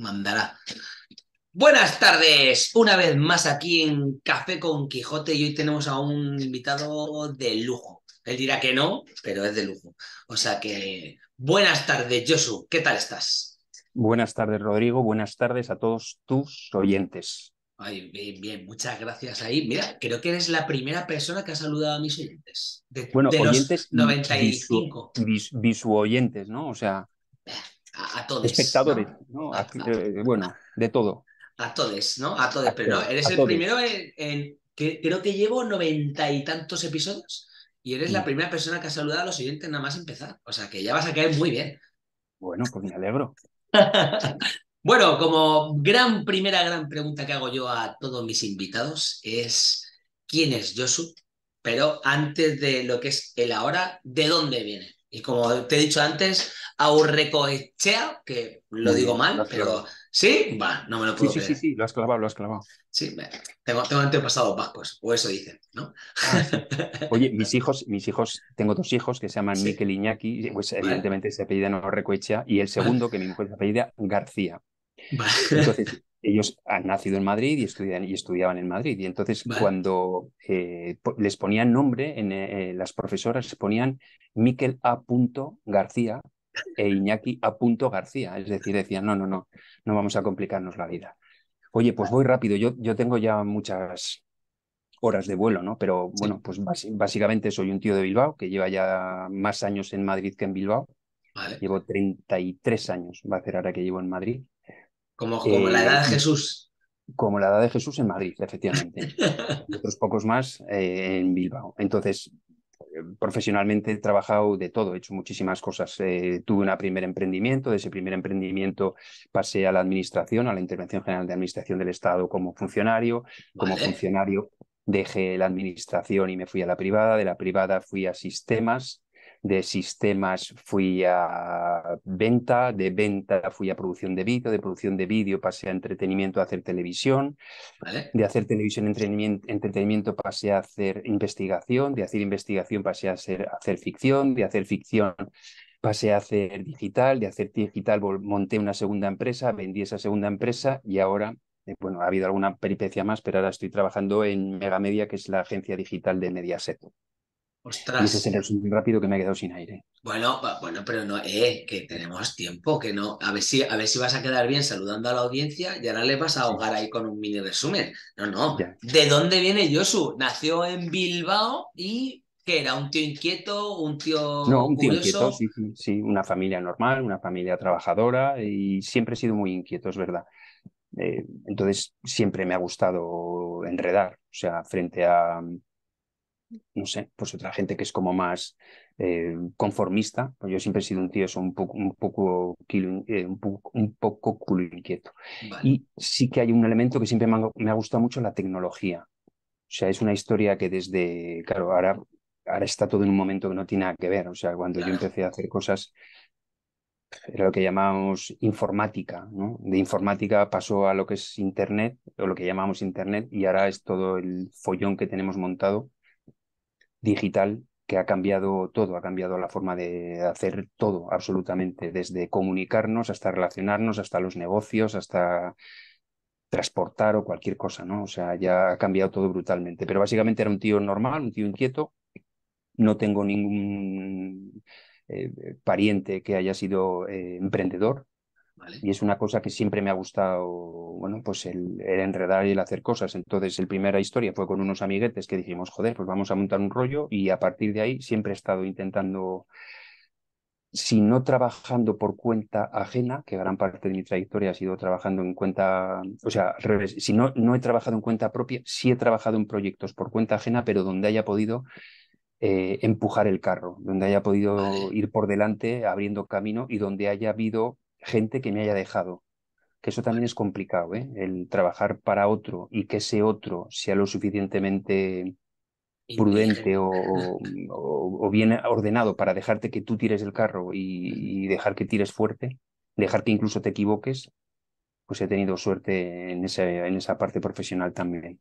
mandará. Buenas tardes, una vez más aquí en Café con Quijote y hoy tenemos a un invitado de lujo. Él dirá que no, pero es de lujo. O sea que, buenas tardes, Josu, ¿qué tal estás? Buenas tardes, Rodrigo, buenas tardes a todos tus oyentes. Ay, bien, bien, muchas gracias ahí. Mira, creo que eres la primera persona que ha saludado a mis oyentes. De, bueno, oyentes los 95. Visuoyentes, ¿no? O sea, a, todos. Espectadores, ¿no? Eh, bueno, de todo. A todos, ¿no? A todos, pero eres el primero en, que creo que llevo noventa y tantos episodios y eres la mm. primera persona que ha saludado a los siguientes nada más empezar. O sea que ya vas a caer muy bien. Bueno, pues me alegro. bueno, como gran primera gran pregunta que hago yo a todos mis invitados es ¿quién es Josu? Pero antes de lo que es el ahora, ¿de dónde viene? Y como te he dicho antes, Aurrecoechea, que lo digo mal, pero sí, va, no me lo puedo sí, creer. Sí, sí, sí, lo has clavado, lo has clavado. Sí, tengo, tengo antepasados vascos, o eso dicen, ¿no? Ah, Oye, mis hijos, mis hijos, tengo dos hijos que se llaman Mikel Miquel Iñaki, pues ese apellido no apellida Aurrecoechea, y el segundo, que mi hijo se apellida García. Vale. Entonces, ellos han nacido en Madrid y, y estudiaban en Madrid. Y entonces cuando eh, les ponían nombre, en, eh, eh, las profesoras ponían Miquel A. García e Iñaki A. García. Es decir, decían, no, no, no, no vamos a complicarnos la vida. Oye, pues voy rápido, yo, yo tengo ya muchas horas de vuelo, ¿no? Pero bueno, pues básicamente soy un tío de Bilbao que lleva ya más años en Madrid que en Bilbao. Llevo 33 años, va a ser ahora que llevo en Madrid. Eh, como, la edad de Jesús. Como la edad de Jesús en Madrid, efectivamente. y otros pocos más eh, en Bilbao. Entonces, profesionalmente he trabajado de todo, he hecho muchísimas cosas. Eh, tuve un primer emprendimiento, de ese primer emprendimiento pasé a la administración, a la Intervención General de Administración del Estado como funcionario, como funcionario dejé la administración y me fui a la privada, de la privada fui a sistemas, de sistemas fui a venta, de venta fui a producción de vídeo, de producción de vídeo pasé a entretenimiento a hacer televisión, de hacer televisión entretenimiento, entretenimiento pasé a hacer investigación, de hacer investigación pasé a hacer, hacer ficción, de hacer ficción pasé a hacer digital, de hacer digital monté una segunda empresa, vendí esa segunda empresa y ahora eh, bueno, ha habido alguna peripecia más, pero ahora estoy trabajando en Megamedia, que es la agencia digital de Mediaset. Ostras. Y ese es el rápido que me ha quedado sin aire. Bueno, bueno, pero no, es eh, que tenemos tiempo, que no. A ver si, a ver si vas a quedar bien saludando a la audiencia y ahora le vas a ahogar ahí con un mini resumen. No, no. ¿De dónde viene Josu? Nació en Bilbao y que era un tío inquieto, un tío. No, un tío inquieto, sí, sí, Una familia normal, una familia trabajadora y siempre he sido muy inquieto, es verdad. Eh, entonces siempre me ha gustado enredar, o sea, frente a no sé, pues otra gente que es como más eh, conformista. Pues yo siempre he sido un tío eh, un, poco, un, poco, culo inquieto. Y sí que hay un elemento que siempre me ha, gustado mucho, la tecnología. O sea, es una historia que desde, claro, ahora, ahora está todo en un momento que no tiene nada que ver. O sea, cuando yo empecé a hacer cosas, era lo que llamábamos informática, De informática pasó a lo que es Internet, o lo que llamamos Internet, y ahora es todo el follón que tenemos montado digital que ha cambiado todo, ha cambiado la forma de hacer todo absolutamente, desde comunicarnos hasta relacionarnos, hasta los negocios, hasta transportar o cualquier cosa, ¿no? O sea, ya ha cambiado todo brutalmente. Pero básicamente era un tío normal, un tío inquieto. No tengo ningún eh, pariente que haya sido eh, emprendedor. Y es una cosa que siempre me ha gustado, bueno, pues el, enredar y el hacer cosas. Entonces, el primera historia fue con unos amiguetes que dijimos, joder, pues vamos a montar un rollo y a partir de ahí siempre he estado intentando, si no trabajando por cuenta ajena, que gran parte de mi trayectoria ha sido trabajando en cuenta, o sea, si no, no he trabajado en cuenta propia, sí he trabajado en proyectos por cuenta ajena, pero donde haya podido eh, empujar el carro, donde haya podido ir por delante abriendo camino y donde haya habido gente que me haya dejado. Que eso también es complicado, ¿eh? El trabajar para otro y que ese otro sea lo suficientemente prudente o, bien ordenado para dejarte que tú tires el carro y, dejar que tires fuerte, dejar que incluso te equivoques, pues he tenido suerte en, en esa parte profesional también.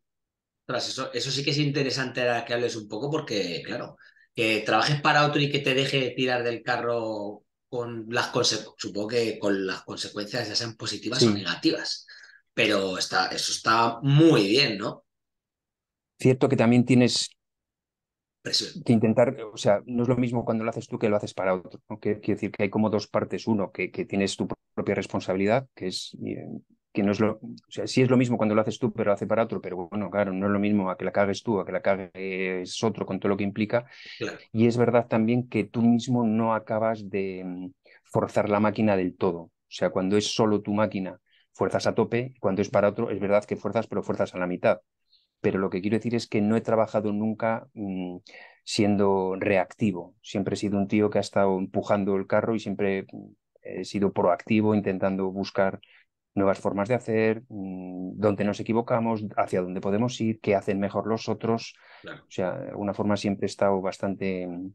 Eso, eso sí que es interesante que hables un poco porque, claro, que trabajes para otro y que te deje tirar del carro con las supongo que con las consecuencias ya sean positivas o negativas, pero está, eso está muy bien, ¿no? Cierto que también tienes que intentar, o sea, no es lo mismo cuando lo haces tú que lo haces para otro, ¿no? Quiere decir que hay como dos partes, uno, que, que tienes tu propia responsabilidad, que es eh, que no es lo, sea, es lo mismo cuando lo haces tú, pero lo hace para otro, pero bueno, claro, no es lo mismo a que la cagues tú, a que la cagues otro, con todo lo que implica. Y es verdad también que tú mismo no acabas de mm, forzar la máquina del todo. O sea, cuando es solo tu máquina, fuerzas a tope, cuando es para otro, es verdad que fuerzas, pero fuerzas a la mitad. Pero lo que quiero decir es que no he trabajado nunca mm, siendo reactivo. Siempre he sido un tío que ha estado empujando el carro y siempre mm, he sido proactivo, intentando buscar nuevas formas de hacer, mm, dónde nos equivocamos, hacia dónde podemos ir, qué hacen mejor los otros. O sea, de alguna forma siempre he estado bastante mm,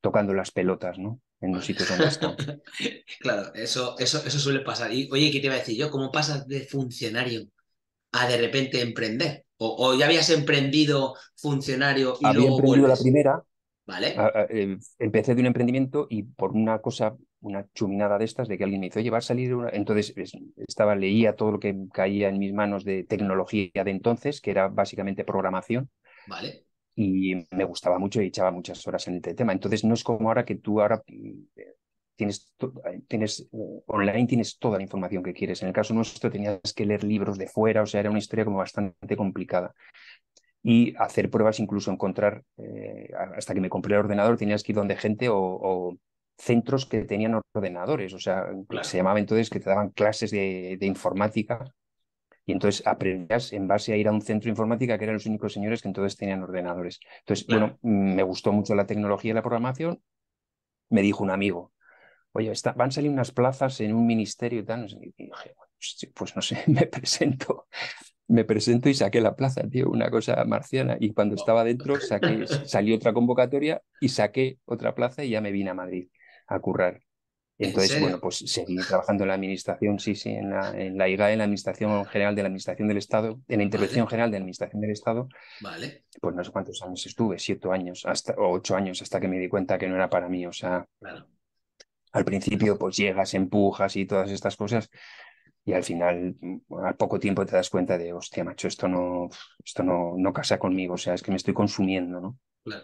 tocando las pelotas, ¿no? En los sitios donde estoy. claro, eso, eso, eso suele pasar. Y oye, ¿qué te iba a decir yo? ¿Cómo pasas de funcionario a de repente emprender? ¿O, ya habías emprendido funcionario y Había emprendido la primera. Vale. Em, empecé de un emprendimiento y por una cosa una chuminada de estas, de que alguien me hizo oye, a salir Entonces estaba, leía todo lo que caía en mis manos de tecnología de entonces, que era básicamente programación. Vale. Y me gustaba mucho y echaba muchas horas en este tema. Entonces no es como ahora que tú ahora eh, tienes, eh, tienes eh, online tienes toda la información que quieres. En el caso nuestro tenías que leer libros de fuera, o sea, era una historia como bastante complicada y hacer pruebas, incluso encontrar, hasta que me compré el ordenador, tenías que ir donde gente o, centros que tenían ordenadores, o sea, se llamaba entonces que te daban clases de, informática y entonces aprendías en base a ir a un centro de informática que eran los únicos señores que entonces tenían ordenadores. Entonces, bueno, mm, me gustó mucho la tecnología y la programación. Me dijo un amigo, oye, van a salir unas plazas en un ministerio y tal. Y dije, pues no sé, me presento. Me presento y saqué la plaza, tío, una cosa marciana. Y cuando estaba dentro saqué, salió otra convocatoria y saqué otra plaza y ya me vine a Madrid a currar. Entonces, bueno, pues seguí trabajando en la administración, sí, sí, en la, en la IGAE, en la Administración General de la Administración del Estado, en la Intervención General de la Administración del Estado. Vale. Pues no sé cuántos años estuve, siete años hasta, o ocho años, hasta que me di cuenta que no era para mí. O sea, al principio pues llegas, empujas y todas estas cosas, y al final, al poco tiempo te das cuenta de, hostia, macho, esto no, esto no, no casa conmigo, o sea, es que me estoy consumiendo, ¿no?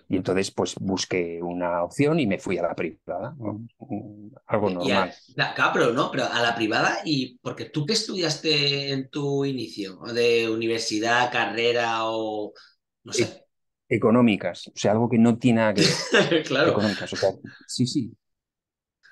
Y entonces, pues busqué una opción y me fui a la privada. Mm, algo normal. A, claro, ¿no? Pero a la privada y porque tú qué estudiaste en tu inicio, de universidad, carrera o no sé. E-, económicas, o sea, algo que no tiene nada que ver. claro. Económicas, sí, sí.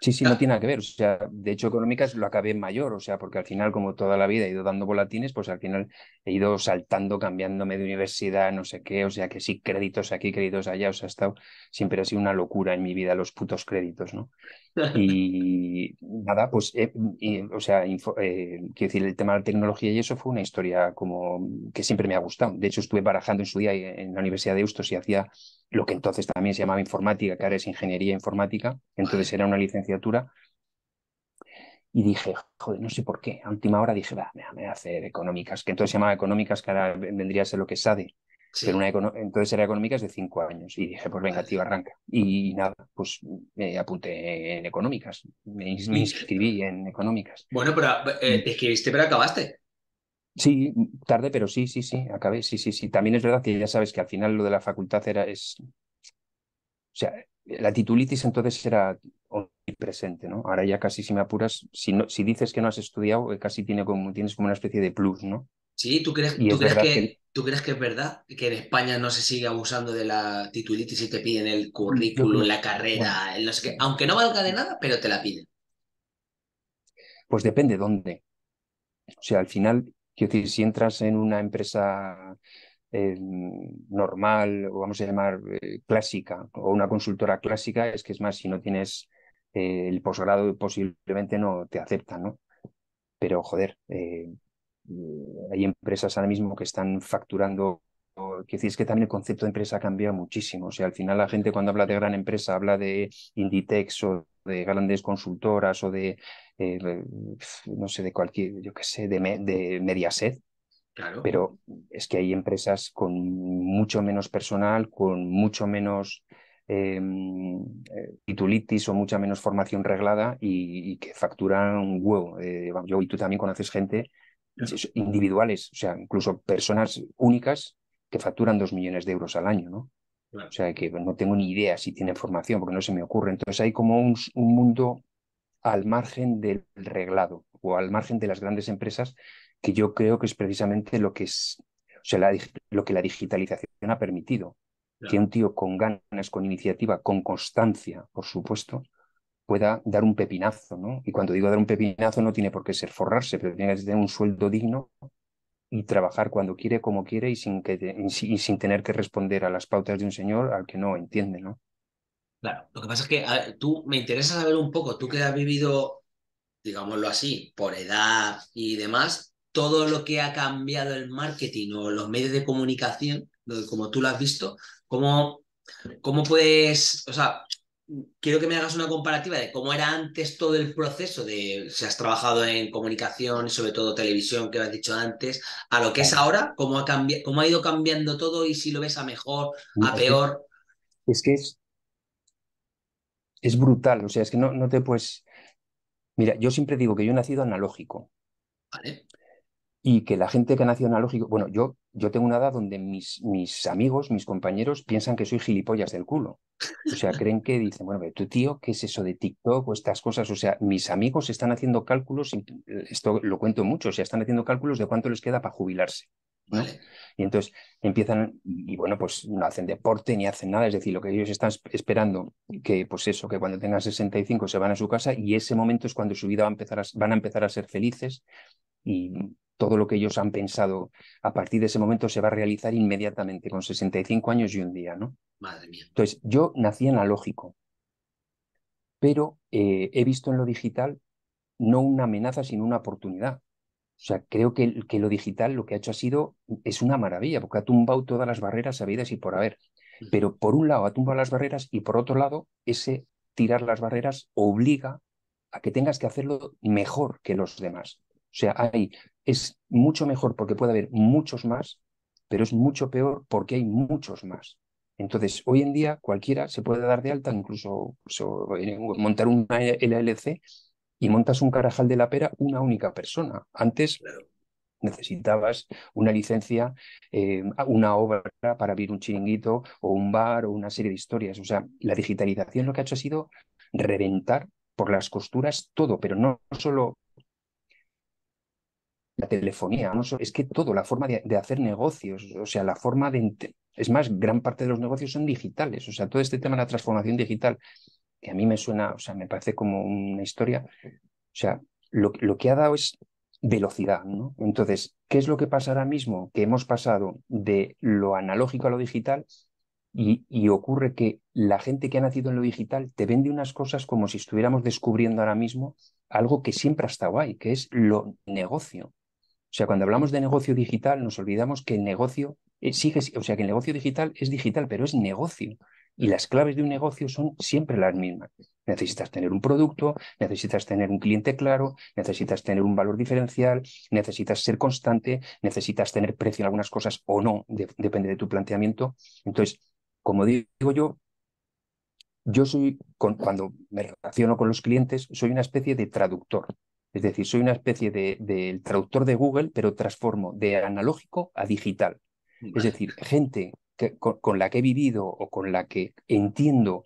Sí, sí, no tiene nada que ver. O sea, de hecho, económicas lo acabé mayor, o sea, porque al final, como toda la vida he ido dando volatines, pues al final he ido saltando, cambiándome de universidad, no sé qué, o sea, que sí, créditos aquí, créditos allá, o sea, ha estado, siempre ha sido una locura en mi vida los putos créditos, ¿no? Y nada, pues, eh, o sea, eh, quiero decir, el tema de la tecnología y eso fue una historia como que siempre me ha gustado. De hecho, estuve barajando en su día eh, en la Universidad de Eustos y hacía lo que entonces también se llamaba informática, que ahora es ingeniería informática, entonces era una licenciatura. Y dije, joder, no sé por qué. A última hora dije, va, me voy a hacer económicas, que entonces se llamaba económicas, que ahora vendría a ser lo que sabe entonces era económicas de cinco años y dije, pues venga, tío, arranca. Y, nada, pues me apunté en económicas, me, mm. inscribí en económicas. Bueno, pero es eh, que escribiste, pero acabaste. Sí, tarde, pero sí, sí, sí, acabé, sí, sí, sí. También es verdad que ya sabes que al final lo de la facultad era, es, o sea, la titulitis entonces era omnipresente, ¿no? Ahora ya casi si me apuras, si, si dices que no has estudiado, eh, casi tiene como, tienes como una especie de plus, ¿no? Sí, ¿tú crees, crees que, ¿tú crees que es verdad que en España no se sigue abusando de la titulitis y te piden el currículum, la carrera, aunque no valga de nada, pero te la piden? Pues depende dónde. O sea, al final, quiero decir, si entras en una empresa eh, normal, o vamos a llamar eh, clásica, o una consultora clásica, es que es más, si no tienes eh, el posgrado, posiblemente no te aceptan, ¿no? Pero, joder, eh, hay empresas ahora mismo que están facturando Quiero decir, es que también el concepto de empresa ha cambiado muchísimo. O sea, al final la gente cuando habla de gran empresa habla de Inditex o de grandes consultoras o de, eh, no sé, de cualquier, yo qué sé, de, Mediaset. Pero es que hay empresas con mucho menos personal, con mucho menos em, eh, titulitis o mucha menos formación reglada y, que facturan un huevo. yo y tú también conoces gente individuales, o sea, incluso personas únicas que facturan dos millones de euros al año, ¿no? O sea, que no tengo ni idea si tiene formación, porque no se me ocurre. Entonces hay como un, mundo al margen del reglado o al margen de las grandes empresas, que yo creo que es precisamente lo que, es, o sea, lo que la digitalización ha permitido. Que un tío con ganas, con iniciativa, con constancia, por supuesto, pueda dar un pepinazo, ¿no? Y cuando digo dar un pepinazo no tiene por qué ser forrarse, pero tiene que tener un sueldo digno y trabajar cuando quiere, como quiere y sin, que sin tener que responder a las pautas de un señor al que no entiende, ¿no? Claro, lo que pasa es que tú me interesa saber un poco, tú que has vivido, digámoslo así, por edad y demás, todo lo que ha cambiado el marketing o los medios de comunicación, como tú lo has visto, ¿cómo, cómo puedes, o sea, quiero que me hagas una comparativa de cómo era antes todo el proceso de si has trabajado en comunicación, sobre todo televisión, que has dicho antes, a lo que es ahora, cómo ha, cómo ha ido cambiando todo y si lo ves a mejor, a peor. Es que es, es brutal, o sea, es que no, no te puedes... Mira, yo siempre digo que yo he nacido analógico. Vale y que la gente que ha analógico, bueno, yo, yo tengo una edad donde mis, mis amigos, mis compañeros piensan que soy gilipollas del culo. O sea, creen que dicen, bueno, tu tío, ¿qué es eso de TikTok o estas cosas? O sea, mis amigos están haciendo cálculos, esto lo cuento mucho, o sea, están haciendo cálculos de cuánto les queda para jubilarse. Y entonces empiezan, y bueno, pues no hacen deporte ni hacen nada, es decir, lo que ellos están esperando, que pues eso, que cuando tengan 65 se van a su casa y ese momento es cuando su vida va empezar van a empezar a ser felices y todo lo que ellos han pensado a partir de ese momento se va a realizar inmediatamente, con 65 años y un día, ¿no? Madre mía. Entonces, yo nací en la analógico, pero eh, he visto en lo digital no una amenaza, sino una oportunidad. O sea, creo que, que, lo digital lo que ha hecho ha sido, es una maravilla, porque ha tumbado todas las barreras habidas y por haber. Pero por un lado ha tumbado las barreras y por otro lado, ese tirar las barreras obliga a que tengas que hacerlo mejor que los demás. O sea, hay es mucho mejor porque puede haber muchos más, pero es mucho peor porque hay muchos más. Entonces, hoy en día cualquiera se puede dar de alta, incluso, eh, montar un LLC y montas un carajal de la pera una única persona. Antes necesitabas una licencia, eh, una obra para abrir un chiringuito o un bar o una serie de historias. O sea, la digitalización lo que ha hecho ha sido reventar por las costuras todo, pero no solo la telefonía, es que todo, la forma de, hacer negocios, o sea, la forma de... Es más, gran parte de los negocios son digitales, o sea, todo este tema de la transformación digital, que a mí me suena, o sea, me parece como una historia, o sea, lo, que ha dado es velocidad, ¿no? Entonces, ¿qué es lo que pasa ahora mismo? Que hemos pasado de lo analógico a lo digital y, y, ocurre que la gente que ha nacido en lo digital te vende unas cosas como si estuviéramos descubriendo ahora mismo algo que siempre ha estado ahí, que es lo negocio. O sea, cuando hablamos de negocio digital, nos olvidamos que el negocio eh, sigue, o sea, que el negocio digital es digital, pero es negocio. Y las claves de un negocio son siempre las mismas. Necesitas tener un producto, necesitas tener un cliente claro, necesitas tener un valor diferencial, necesitas ser constante, necesitas tener precio en algunas cosas o no, depende de tu planteamiento. Entonces, como digo yo, yo soy, cuando me relaciono con los clientes, soy una especie de traductor. Es decir, soy una especie del de, traductor de Google, pero transformo de analógico a digital. Es decir, gente con, la que he vivido o con la que entiendo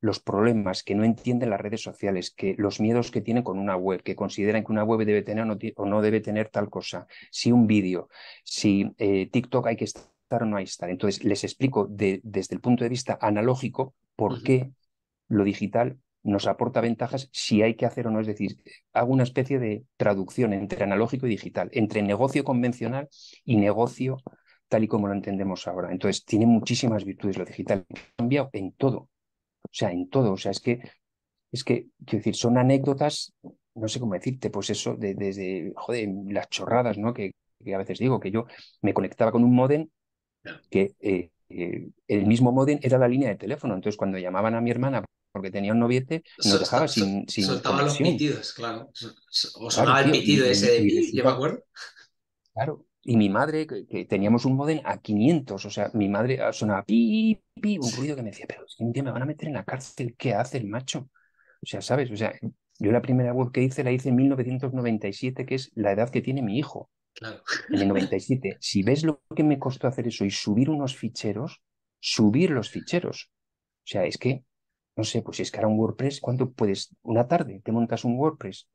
los problemas que no entienden las redes sociales, que los miedos que tienen con una web, que consideran que una web debe tener o no, debe tener tal cosa, si un vídeo, si eh, TikTok hay que estar o no hay que estar. Entonces, les explico desde el punto de vista analógico por qué lo digital nos aporta ventajas si hay que hacer o no. Es decir, hago una especie de traducción entre analógico y digital, entre negocio convencional y negocio tal y como lo entendemos ahora. Entonces, tiene muchísimas virtudes lo digital. Cambiado en todo. O sea, en todo. O sea, es que, es que, quiero decir, son anécdotas, no sé cómo decirte, pues eso, desde, joder, las chorradas, ¿no? Que, a veces digo, que yo me conectaba con un modem que eh, eh, el mismo modem era la línea de teléfono. Entonces, cuando llamaban a mi hermana porque tenía un noviete y nos dejaba sin, Soltaba los pitidos, claro. O sonaba el pitido ese de mí, yo me acuerdo. Claro, y mi madre, que, teníamos un modem a 500, o sea, mi madre ah, sonaba pi, un ruido que me decía, pero un día me van a meter en la cárcel, ¿qué hace el macho? O sea, ¿sabes? O sea, yo la primera web que hice la hice en 1997, que es la edad que tiene mi hijo. Claro. En el 97. Si ves lo que me costó hacer eso y subir unos ficheros, subir los ficheros. O sea, es que no sé, pues si es que era un WordPress, ¿cuánto puedes? Una tarde te montas un WordPress.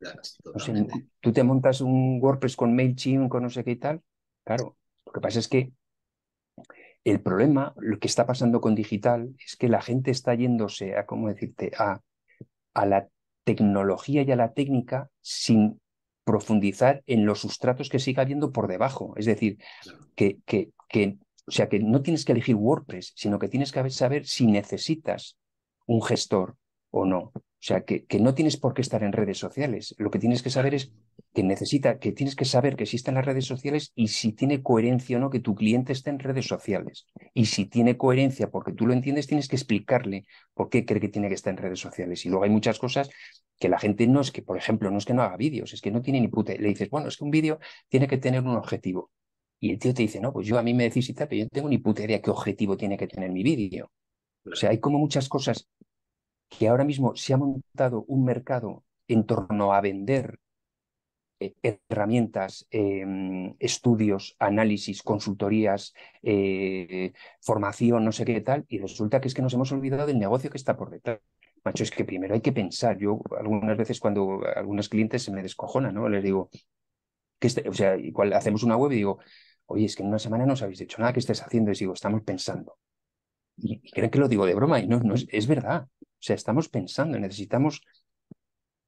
tú te montas un WordPress con MailChimp, con no sé qué y tal. Claro, lo que pasa es que el problema, lo que está pasando con digital, es que la gente está yéndose a, ¿cómo decirte?, a, a la tecnología y a la técnica sin profundizar en los sustratos que siga habiendo por debajo. Es decir, que, que, que, o sea, que no tienes que elegir WordPress, sino que tienes que saber si necesitas un gestor o no. O sea, que, que, no tienes por qué estar en redes sociales. Lo que tienes que saber es que necesita, que tienes que saber que existen las redes sociales y si tiene coherencia o no que tu cliente esté en redes sociales. Y si tiene coherencia, porque tú lo entiendes, tienes que explicarle por qué cree que tiene que estar en redes sociales. Y luego hay muchas cosas que la gente no es que, por ejemplo, no es que no haga vídeos, es que no tiene ni puta. Le dices, bueno, es que un vídeo tiene que tener un objetivo. Y el tío te dice, no, pues yo a mí me decís y tal, pero yo no tengo ni puta idea qué objetivo tiene que tener mi vídeo. O sea, hay como muchas cosas que ahora mismo se ha montado un mercado en torno a vender eh, herramientas, em, estudios, análisis, consultorías, eh, formación, no sé qué tal, y resulta que es que nos hemos olvidado del negocio que está por detrás. Macho, es que primero hay que pensar. Yo algunas veces cuando algunos clientes se me descojonan, ¿no? Les digo, que este, o sea, igual hacemos una web y digo, oye, es que en una semana no os habéis dicho nada que estés haciendo, y digo, estamos pensando y, creen que lo digo de broma, y no, es, verdad. O sea, estamos pensando, necesitamos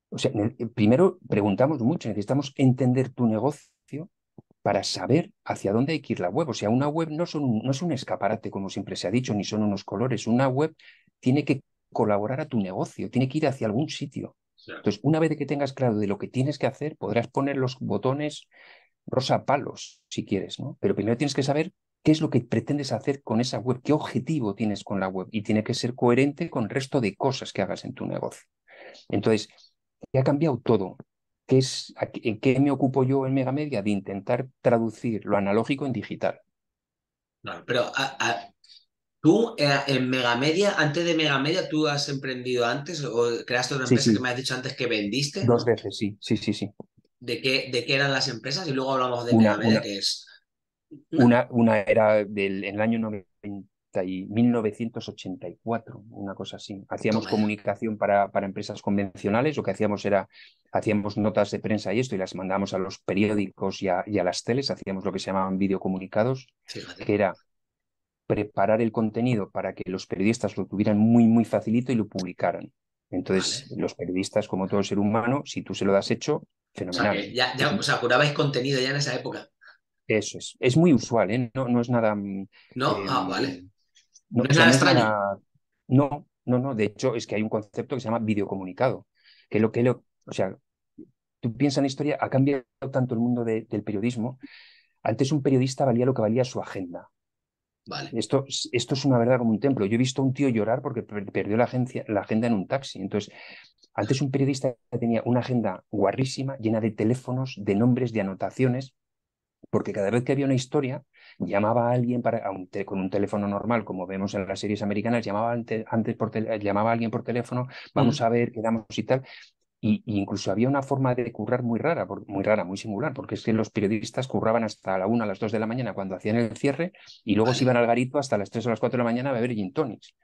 o sea, primero preguntamos mucho, necesitamos entender tu negocio para saber hacia dónde hay que ir la web. O sea, una web no, no es un escaparate, como siempre se ha dicho, ni son unos colores. Una web tiene que colaborar a tu negocio, tiene que ir hacia algún sitio. Entonces, una vez que tengas claro de lo que tienes que hacer, podrás poner los botones rosa palos, si quieres, ¿no? Pero primero tienes que saber ¿Qué es lo que pretendes hacer con esa web? ¿Qué objetivo tienes con la web? Y tiene que ser coherente con el resto de cosas que hagas en tu negocio. Entonces, ¿qué ha cambiado todo. ¿Qué es, ¿En qué me ocupo yo en Megamedia? De intentar traducir lo analógico en digital. pero tú eh, en Megamedia, antes de Megamedia, ¿tú has emprendido antes o creaste una empresa que me has dicho antes que vendiste? Dos veces, sí, sí, sí, sí. ¿De qué, de qué eran las empresas? Y luego hablamos de Megamedia, que es una, una era del, en el año 1984, una cosa así. Hacíamos comunicación para, para, empresas convencionales, lo que hacíamos era, hacíamos notas de prensa y esto, y las mandábamos a los periódicos y a, y a las teles, hacíamos lo que se llamaban videocomunicados, que era preparar el contenido para que los periodistas lo tuvieran muy, muy facilito y lo publicaran. Entonces, los periodistas, como todo ser humano, si tú se lo das hecho, fenomenal. ya, curabais contenido ya en esa época. Eso es. Es muy usual, ¿eh? No, no es nada. Mm, no, ah, eh, vale. No, es nada extraño. No, no, no. De hecho, es que hay un concepto que se llama videocomunicado. Que lo que lo. O sea, tú piensas en la historia, ha cambiado tanto el mundo del periodismo. Antes un periodista valía lo que valía su agenda. Vale. Esto, esto es una verdad como un templo. Yo he visto a un tío llorar porque perdió la, agencia, la agenda en un taxi. Entonces, antes un periodista tenía una agenda guarrísima, llena de teléfonos, de nombres, de anotaciones porque cada vez que había una historia, llamaba a alguien para, con un teléfono normal, como vemos en las series americanas, llamaba antes, por llamaba a alguien por teléfono, mm. vamos a ver, quedamos y tal. Y, incluso había una forma de currar muy rara, muy rara, muy singular, porque es que los periodistas curraban hasta la una, a las dos de la mañana cuando hacían el cierre y luego se iban al garito hasta las tres o las cuatro de la mañana a beber gin tonics.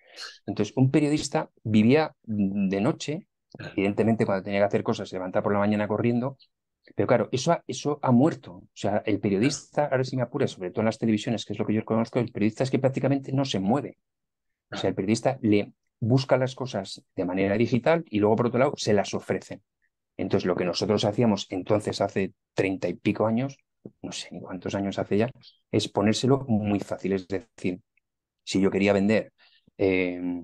Entonces, un periodista vivía de noche, evidentemente cuando tenía que hacer cosas se levantaba por la mañana corriendo pero claro, eso ha, eso ha muerto. O sea, el periodista, ahora si me apura, sobre todo en las televisiones, que es lo que yo conozco, el periodista es que prácticamente no se mueve. O sea, el periodista le busca las cosas de manera digital y luego, por otro lado, se las ofrece Entonces, lo que nosotros hacíamos entonces, hace treinta y pico años, no sé ni cuántos años hace ya, es ponérselo muy fácil. Es decir, si yo quería vender eh,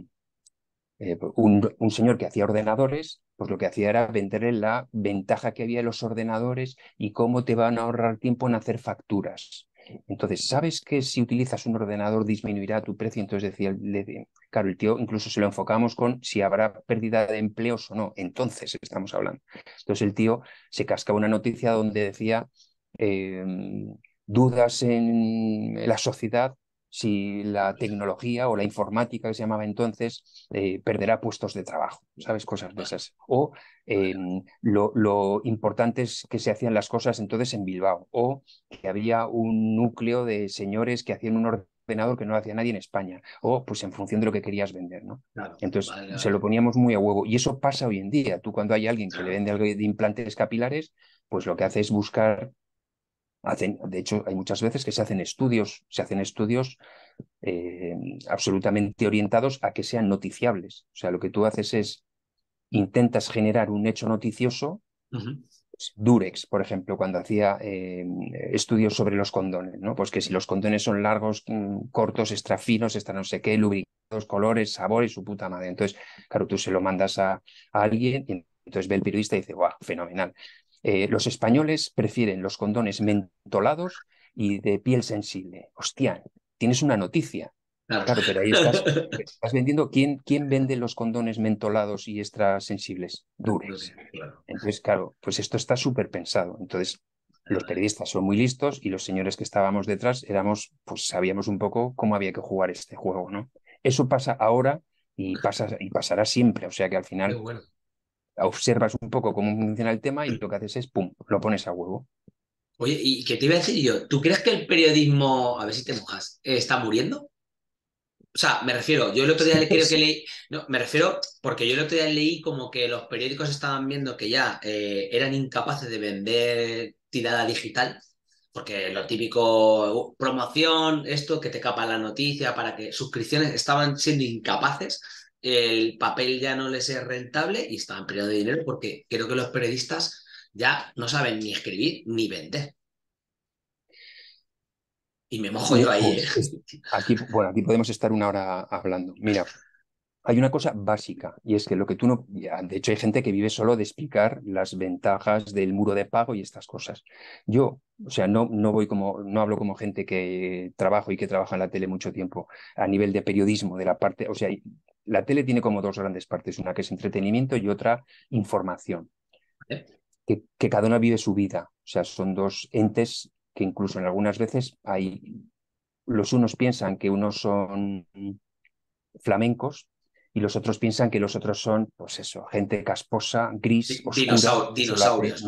eh, un, un señor que hacía ordenadores, pues lo que hacía era venderle la ventaja que había en los ordenadores y cómo te van a ahorrar tiempo en hacer facturas. Entonces, ¿sabes que si utilizas un ordenador disminuirá tu precio? Entonces decía, claro, el tío incluso se lo enfocamos con si habrá pérdida de empleos o no. Entonces estamos hablando. Entonces el tío se casca una noticia donde decía em, dudas en la sociedad si la tecnología o la informática que se llamaba entonces eh, perderá puestos de trabajo, ¿sabes? Cosas de esas. O em, lo, lo, importante es que se hacían las cosas entonces en Bilbao, o que había un núcleo de señores que hacían un ordenador que no hacía nadie en España, o pues en función de lo que querías vender, ¿no? entonces se lo poníamos muy a huevo. Y eso pasa hoy en día. Tú cuando hay alguien que le vende algo de implantes capilares, pues lo que hace es buscar de hecho, hay muchas veces que se hacen estudios, se hacen estudios eh, absolutamente orientados a que sean noticiables. O sea, lo que tú haces es intentas generar un hecho noticioso. Pues, Durex, por ejemplo, cuando hacía eh, estudios sobre los condones, ¿no? Pues que si los condones son largos, mm, cortos, extrafinos, finos, extra no sé qué, lubricados, colores, sabores, su puta madre. Entonces, claro, tú se lo mandas a, a alguien y entonces ve el periodista y dice, guau, fenomenal. Eh, los españoles prefieren los condones mentolados y de piel sensible. Hostia, tienes una noticia. Claro, pero ahí estás, vendiendo. ¿Quién, ¿Quién, vende los condones mentolados y extra sensibles? Dures. Entonces, claro, pues esto está súper pensado. Entonces, los periodistas son muy listos y los señores que estábamos detrás éramos, pues sabíamos un poco cómo había que jugar este juego, ¿no? Eso pasa ahora y, pasa, y pasará siempre. O sea que al final observas un poco cómo funciona el tema y mm. lo que haces es, ¡pum!, lo pones a huevo. Oye, y qué te iba a decir yo, ¿tú crees que el periodismo, a ver si te mojas, está muriendo? O sea, me refiero, yo el otro día le creo que leí, no, me refiero porque yo el otro día leí como que los periódicos estaban viendo que ya eh, eran incapaces de vender tirada digital, porque lo típico, uh, promoción, esto que te capa la noticia para que suscripciones estaban siendo incapaces el papel ya no les es rentable y están de dinero porque creo que los periodistas ya no saben ni escribir ni vender. Y me mojo yo ahí. ¿eh? Aquí, bueno, aquí podemos estar una hora hablando. Mira, hay una cosa básica y es que lo que tú no... de hecho, hay gente que vive solo de explicar las ventajas del muro de pago y estas cosas. Yo, o sea, no, no voy como... No hablo como gente que trabajo y que trabaja en la tele mucho tiempo a nivel de periodismo, de la parte... O sea, la tele tiene como dos grandes partes, una que es entretenimiento y otra información. Que, cada una vive su vida. O sea, son dos entes que incluso en algunas veces hay, los unos piensan que unos son flamencos y los otros piensan que los otros son, pues eso, gente casposa, gris, dinosaurios,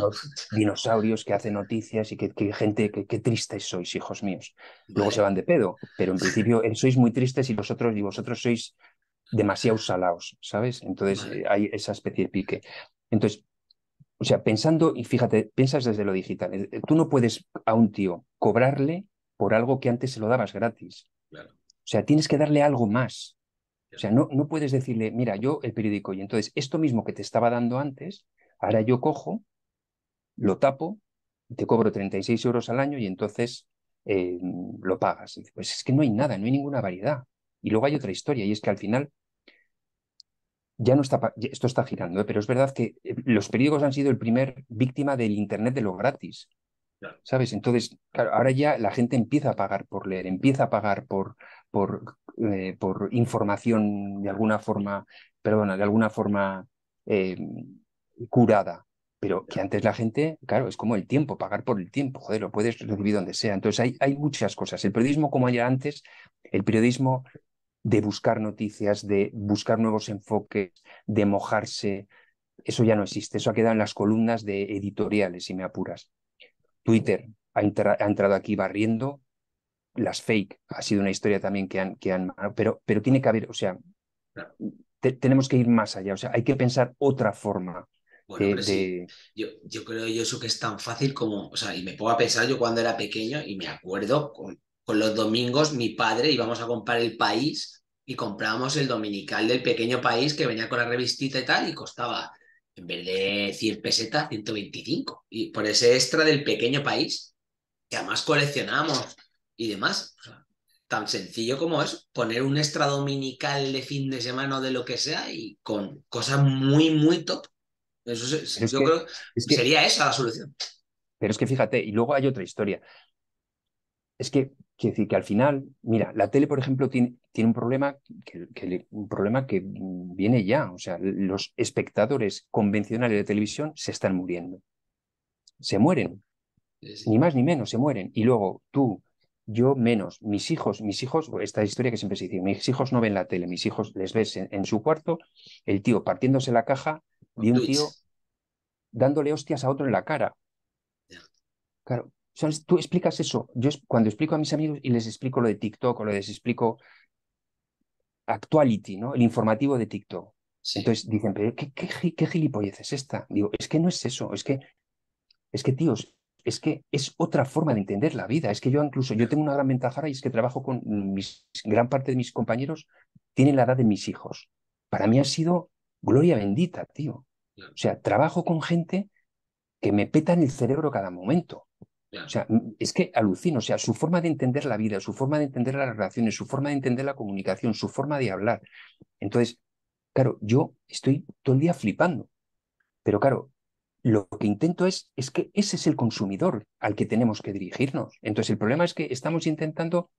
dinosaurios que hacen noticias y que, gente, que, tristes sois, hijos míos. Luego se van de pedo, pero en principio eh, sois muy tristes y los y vosotros sois Demasiados salados, ¿sabes? Entonces eh, hay esa especie de pique. Entonces, o sea, pensando, y fíjate, piensas desde lo digital, eh, tú no puedes a un tío cobrarle por algo que antes se lo dabas gratis. O sea, tienes que darle algo más. O sea, no, no puedes decirle, mira, yo el periódico, y entonces esto mismo que te estaba dando antes, ahora yo cojo, lo tapo, te cobro 36 euros al año y entonces eh, lo pagas. pues es que no hay nada, no hay ninguna variedad. Y luego hay otra historia, y es que al final ya no está, esto está girando, ¿eh? pero es verdad que eh, los periódicos han sido el primer víctima del Internet de lo gratis. ¿Sabes? Entonces, claro, ahora ya la gente empieza a pagar por leer, empieza a pagar por, por, eh, información de alguna forma, perdona, de alguna forma curada. Pero que antes la gente, claro, es como el tiempo, pagar por el tiempo, joder, lo puedes recibir donde sea. Entonces hay, hay muchas cosas. El periodismo, como ayer antes, el periodismo de buscar noticias, de buscar nuevos enfoques, de mojarse. Eso ya no existe, eso ha quedado en las columnas de editoriales, si me apuras. Twitter ha, entrado aquí barriendo, las fake ha sido una historia también que han, que han pero, pero tiene que haber, o sea, tenemos que ir más allá, o sea, hay que pensar otra forma. yo, yo, creo yo eso que es tan fácil como, o sea, y me pongo a pensar yo cuando era pequeño y me acuerdo con con los domingos mi padre íbamos a comprar el país y comprábamos el dominical del pequeño país que venía con la revistita y tal y costaba en vez de 100 pesetas 125 y por ese extra del pequeño país que además coleccionamos y demás tan sencillo como es poner un extra dominical de fin de semana o de lo que sea y con cosas muy muy top eso sería esa la solución pero es que fíjate y luego hay otra historia es que Quiere decir que al final, mira, la tele, por ejemplo, tiene, tiene un, problema que, un problema que viene ya. O sea, los espectadores convencionales de televisión se están muriendo. Se mueren. Ni más ni menos, se mueren. Y luego tú, yo menos, mis hijos, mis hijos, esta historia que siempre se dice, mis hijos no ven la tele, mis hijos les ves en, su cuarto, el tío partiéndose la caja y un tío dándole hostias a otro en la cara. Claro, tú explicas eso. Yo cuando explico a mis amigos y les explico lo de TikTok o les explico Actuality, ¿no? El informativo de TikTok. Entonces dicen, pero ¿qué, qué, gilipollez es esta? Digo, es que no es eso, es que, es que, tíos, es que es otra forma de entender la vida. Es que yo incluso, yo tengo una gran ventaja ahora y es que trabajo con gran parte de mis compañeros tienen la edad de mis hijos. Para mí ha sido gloria bendita, tío. O sea, trabajo con gente que me peta en el cerebro cada momento. O sea, es que alucino, o sea, su forma de entender la vida, su forma de entender las relaciones, su forma de entender la comunicación, su forma de hablar. Entonces, claro, yo estoy todo el día flipando, pero claro, lo que intento es, es que ese es el consumidor al que tenemos que dirigirnos. Entonces, el problema es que estamos intentando, o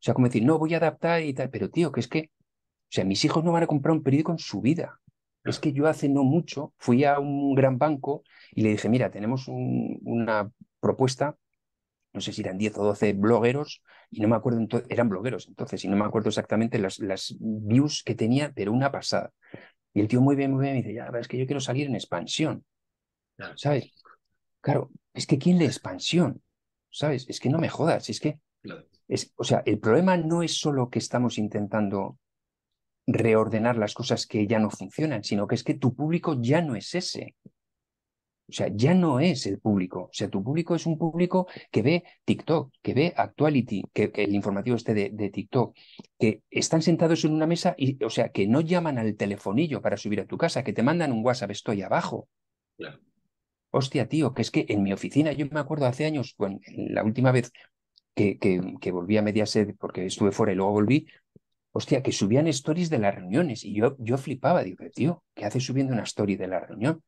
sea, como decir, no, voy a adaptar y tal, pero tío, que es que, o sea, mis hijos no van a comprar un periódico en su vida. Es que yo hace no mucho fui a un gran banco y le dije, mira, tenemos una propuesta, no sé si eran 10 o 12 blogueros, y no me acuerdo, eran blogueros entonces, y no me acuerdo exactamente las, views que tenía, pero una pasada. Y el tío muy bien, muy bien, me dice, ya, es que yo quiero salir en expansión, ¿sabes? Claro, es que ¿quién lee expansión? ¿Sabes? Es que no me jodas, es que... Es, o sea, el problema no es solo que estamos intentando reordenar las cosas que ya no funcionan, sino que es que tu público ya no es ese. O sea, ya no es el público. O sea, tu público es un público que ve TikTok, que ve Actuality, que, el informativo esté de, TikTok, que están sentados en una mesa y, o sea, que no llaman al telefonillo para subir a tu casa, que te mandan un WhatsApp, estoy abajo. Claro. Hostia, tío, que es que en mi oficina, yo me acuerdo hace años, bueno, la última vez que, que, volví a Mediaset porque estuve fuera y luego volví, hostia, que subían stories de las reuniones y yo, yo flipaba, digo, tío, ¿qué haces subiendo una story de la reunión?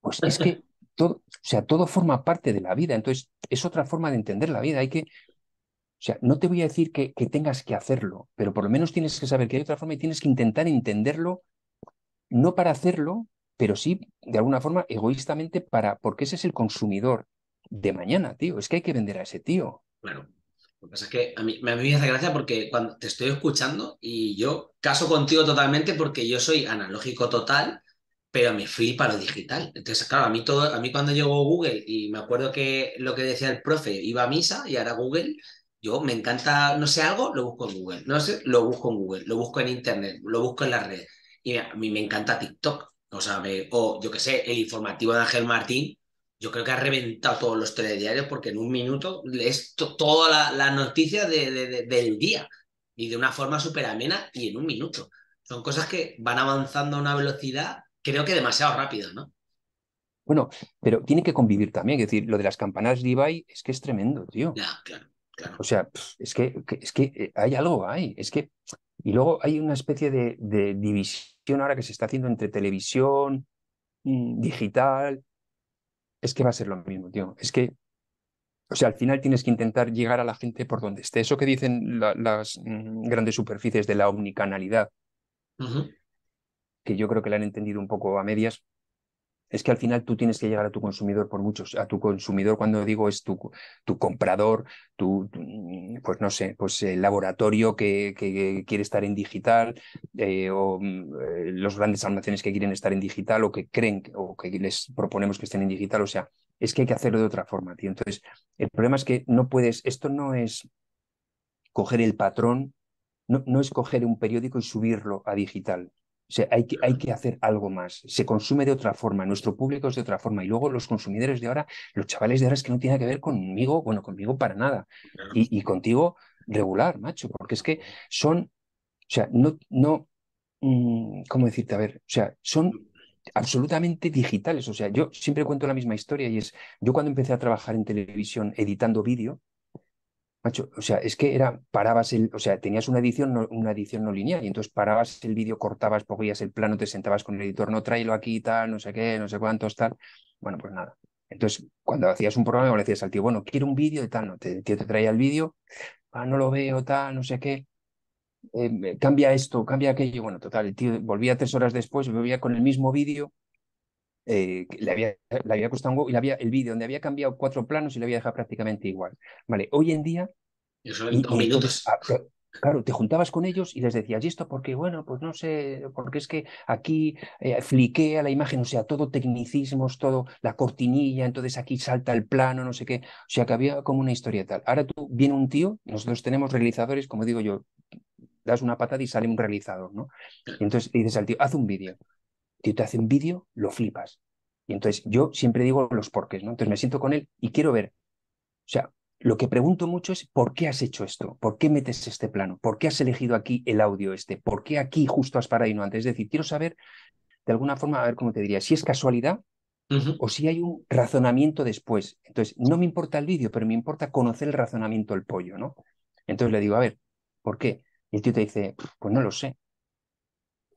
Pues es que todo, o sea, todo forma parte de la vida, entonces es otra forma de entender la vida, hay que, o sea, no te voy a decir que, que, tengas que hacerlo, pero por lo menos tienes que saber que hay otra forma y tienes que intentar entenderlo, no para hacerlo, pero sí, de alguna forma, egoístamente, para, porque ese es el consumidor de mañana, tío. Es que hay que vender a ese tío. Bueno, Lo que pasa es que a mí, a mí me hace gracia porque cuando te estoy escuchando y yo caso contigo totalmente porque yo soy analógico total pero me fui para lo digital. Entonces, claro, a mí, todo, a mí cuando llegó Google y me acuerdo que lo que decía el profe iba a misa y ahora Google, yo me encanta, no sé algo, lo busco en Google, no sé, lo busco en Google, lo busco en Internet, lo busco en la red. Y a mí me encanta TikTok, o o yo qué sé, el informativo de Ángel Martín, yo creo que ha reventado todos los telediarios porque en un minuto lees toda la, noticia del día y de una forma súper amena y en un minuto. Son cosas que van avanzando a una velocidad creo que demasiado rápido, ¿no? Bueno, pero tiene que convivir también. Es decir, lo de las campanadas Levi es que es tremendo, tío. Ya, claro, claro. O sea, es que, es que eh, hay algo, ahí. Es que. Y luego hay una especie de, división ahora que se está haciendo entre televisión, mm, digital. Es que va a ser lo mismo, tío. Es que. O sea, al final tienes que intentar llegar a la gente por donde esté. Eso que dicen las mm, grandes superficies de la omnicanalidad que yo creo que la han entendido un poco a medias, es que al final tú tienes que llegar a tu consumidor por muchos, a tu consumidor cuando digo es tu, tu comprador, tu, pues no sé, pues el laboratorio que, quiere estar en digital eh, o mm, eh, los grandes almacenes que quieren estar en digital o que creen o que les proponemos que estén en digital, o sea, es que hay que hacerlo de otra forma, Entonces, el problema es que no puedes, esto no es coger el patrón, no, no es coger un periódico y subirlo a digital, o sea, hay que, hacer algo más. Se consume de otra forma, nuestro público es de otra forma. Y luego los consumidores de ahora, los chavales de ahora es que no tiene que ver conmigo, bueno, conmigo para nada. Y, y contigo regular, macho, porque es que son, o sea, no, no, mm, ¿cómo decirte? A ver, o sea, son absolutamente digitales. O sea, yo siempre cuento la misma historia y es, yo cuando empecé a trabajar en televisión editando vídeo, Macho, o sea, es que era, parabas el, o sea, tenías una edición no, una edición no lineal y entonces parabas el vídeo, cortabas, cogías el plano, te sentabas con el editor, no tráelo aquí, tal, no sé qué, no sé cuántos, tal. Bueno, pues nada. Entonces, cuando hacías un programa, le decías al tío, bueno, quiero un vídeo de tal, no, te, tío te traía el vídeo, ah, no lo veo, tal, no sé qué, eh, cambia esto, cambia aquello. Bueno, total, el tío volvía tres horas después, volvía con el mismo vídeo, eh, le, había, había costado un y había, el vídeo donde había cambiado cuatro planos y le había dejado prácticamente igual. Vale, hoy en día... Ah, claro, te juntabas con ellos y les decías, ¿y esto? Porque, bueno, pues no sé, porque es que aquí eh, fliquea la imagen, o sea, todo tecnicismos, todo la cortinilla, entonces aquí salta el plano, no sé qué. O sea, que había como una historia tal. Ahora tú, viene un tío, nosotros tenemos realizadores, como digo yo, das una patada y sale un realizador, ¿no? Y entonces dices al tío, haz un vídeo tío te hace un vídeo, lo flipas. Y entonces yo siempre digo los porqués, ¿no? Entonces me siento con él y quiero ver, o sea, lo que pregunto mucho es ¿por qué has hecho esto? ¿Por qué metes este plano? ¿Por qué has elegido aquí el audio este? ¿Por qué aquí justo has parado y no antes? Es decir, quiero saber de alguna forma, a ver cómo te diría, si es casualidad o si hay un razonamiento después. Entonces, no me importa el vídeo, pero me importa conocer el razonamiento del pollo, ¿no? Entonces le digo, a ver, ¿por qué? Y el tío te dice, pues no lo sé.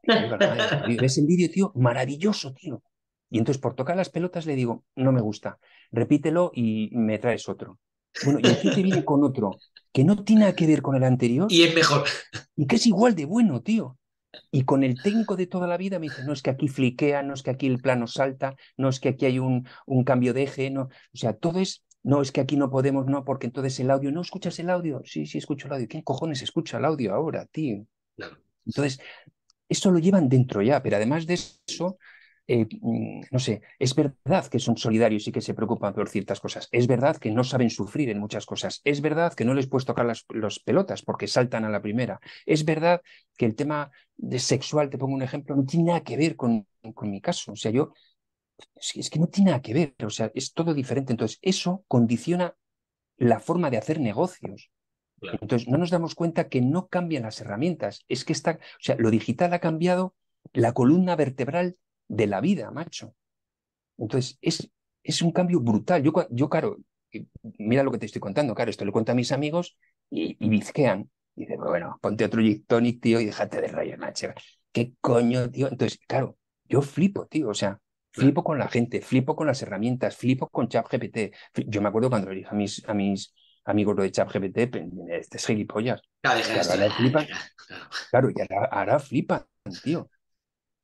ves el vídeo, tío, maravilloso, tío. Y entonces por tocar las pelotas le digo, no me gusta, repítelo y me traes otro. Bueno, y aquí te viene con otro que no tiene nada que ver con el anterior. Y es mejor. Y que es igual de bueno, tío. Y con el técnico de toda la vida me dice, no es que aquí fliquea, no es que aquí el plano salta, no es que aquí hay un, un cambio de eje, no. O sea, todo es, no, es que aquí no podemos, no, porque entonces el audio, no escuchas el audio. Sí, sí, escucho el audio. ¿Qué cojones escucha el audio ahora, tío? No. Entonces, eso lo llevan dentro ya, pero además de eso, eh, mm, no sé, es verdad que son solidarios y que se preocupan por ciertas cosas, es verdad que no saben sufrir en muchas cosas, es verdad que no les puedes tocar las, pelotas porque saltan a la primera, es verdad que el tema de sexual, te pongo un ejemplo, no tiene nada que ver con, con mi caso, o sea, yo, es que no tiene nada que ver, o sea, es todo diferente, entonces eso condiciona la forma de hacer negocios. Entonces, no nos damos cuenta que no cambian las herramientas. Es que está, o sea, lo digital ha cambiado la columna vertebral de la vida, macho. Entonces, es, es un cambio brutal. Yo, yo, claro, mira lo que te estoy contando, claro, esto lo cuento a mis amigos y, y bizquean. Y dice, bueno, ponte otro Tonic, tío, y déjate de rayos, macho. ¿Qué coño, tío? Entonces, claro, yo flipo, tío, o sea, flipo con la gente, flipo con las herramientas, flipo con ChatGPT. Yo me acuerdo cuando le dije a mis, a mis amigos lo de ChatGPT, pues, este es gilipollas. Claro, y ahora, flipan, tío.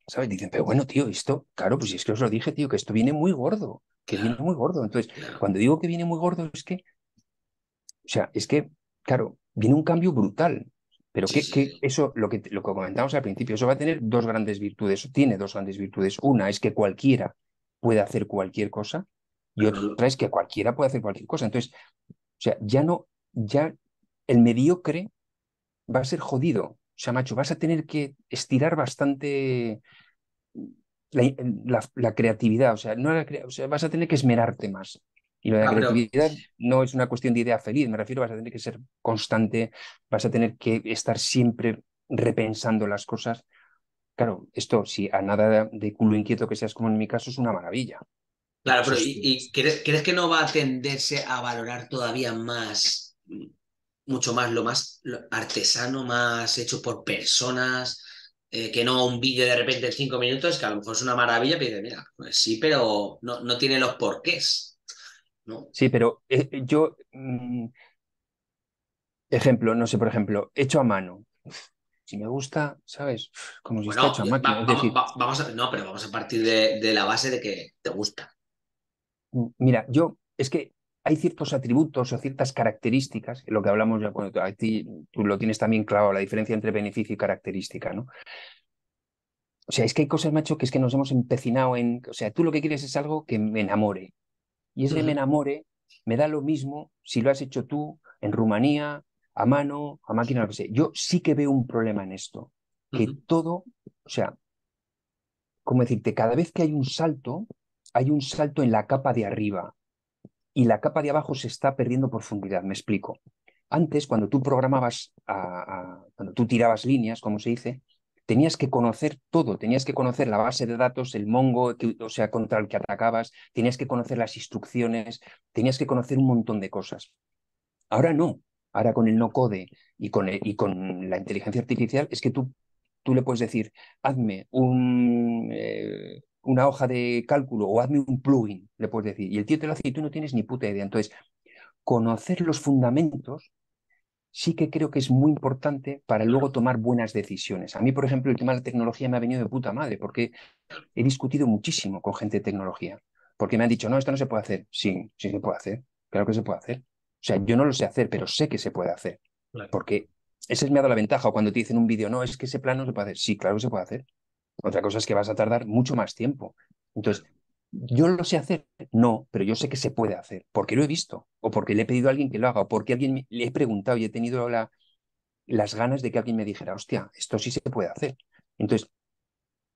¿Sabes? Dicen, pero bueno, tío, esto, claro, pues es que os lo dije, tío, que esto viene muy gordo, que viene muy gordo. Entonces, cuando digo que viene muy gordo, es que, o sea, es que, claro, viene un cambio brutal. Pero que, eso, lo que, lo comentamos al principio, eso va a tener dos grandes virtudes, tiene dos grandes virtudes. Una es que cualquiera puede hacer cualquier cosa, y otra es que cualquiera puede hacer cualquier cosa. Entonces, o sea, ya no, ya el mediocre va a ser jodido. O sea, macho, vas a tener que estirar bastante la, creatividad. O sea, no vas a tener que esmerarte más. Y la ah, creatividad no es una cuestión de idea feliz, me refiero, vas a tener que ser constante, vas a tener que estar siempre repensando las cosas. Claro, esto, si a nada de culo inquieto que seas como en mi caso, es una maravilla. Claro, pero ¿y, y crees que no va a tenderse a valorar todavía más, mucho más lo más artesano, más hecho por personas, eh, que no un vídeo de repente en cinco minutos, que a lo mejor es una maravilla, pero mira, pues sí, pero no, no tiene los porqués. ¿no? Sí, pero eh, eh, yo, mm, ejemplo, no sé, por ejemplo, hecho a mano. Si me gusta, ¿sabes? Como si hecho a máquina. vamos a, no, pero vamos a partir de la base de que te gusta mira, yo es que hay ciertos atributos o ciertas características, lo que hablamos ya, tú lo tienes también claro, la diferencia entre beneficio y característica, ¿no? O sea, es que hay cosas, macho, que es que nos hemos empecinado en. O sea, tú lo que quieres es algo que me enamore. Y ese que me enamore me da lo mismo si lo has hecho tú en Rumanía, a mano, a máquina, lo que sea. Yo sí que veo un problema en esto. Que todo, o sea, como decirte, cada vez que hay un salto, hay un salto en la capa de arriba y la capa de abajo se está perdiendo profundidad, me explico. Antes, cuando tú programabas, cuando tú tirabas líneas, como se dice, tenías que conocer todo, tenías que conocer la base de datos, el mongo, o sea, contra el que atacabas, tenías que conocer las instrucciones, tenías que conocer un montón de cosas. Ahora no, ahora con el no code y con, y con la inteligencia artificial es que tú, tú le puedes decir, hazme un, eh, una hoja de cálculo o hazme un plugin, le puedes decir. Y el tío te lo hace y tú no tienes ni puta idea. Entonces, conocer los fundamentos sí que creo que es muy importante para luego tomar buenas decisiones. A mí, por ejemplo, el tema de la tecnología me ha venido de puta madre porque he discutido muchísimo con gente de tecnología. Porque me han dicho, no, esto no se puede hacer. Sí, sí se puede hacer. Claro que se puede hacer. O sea, yo no lo sé hacer, pero sé que se puede hacer. Porque ese me ha dado la ventaja. cuando te dicen un vídeo, no, es que ese plan no se puede hacer. Sí, claro que se puede hacer. Otra cosa es que vas a tardar mucho más tiempo. Entonces, yo lo sé hacer, no, pero yo sé que se puede hacer, porque lo he visto, o porque le he pedido a alguien que lo haga, o porque alguien le he preguntado y he tenido las ganas de que alguien me dijera, hostia, esto sí se puede hacer. Entonces,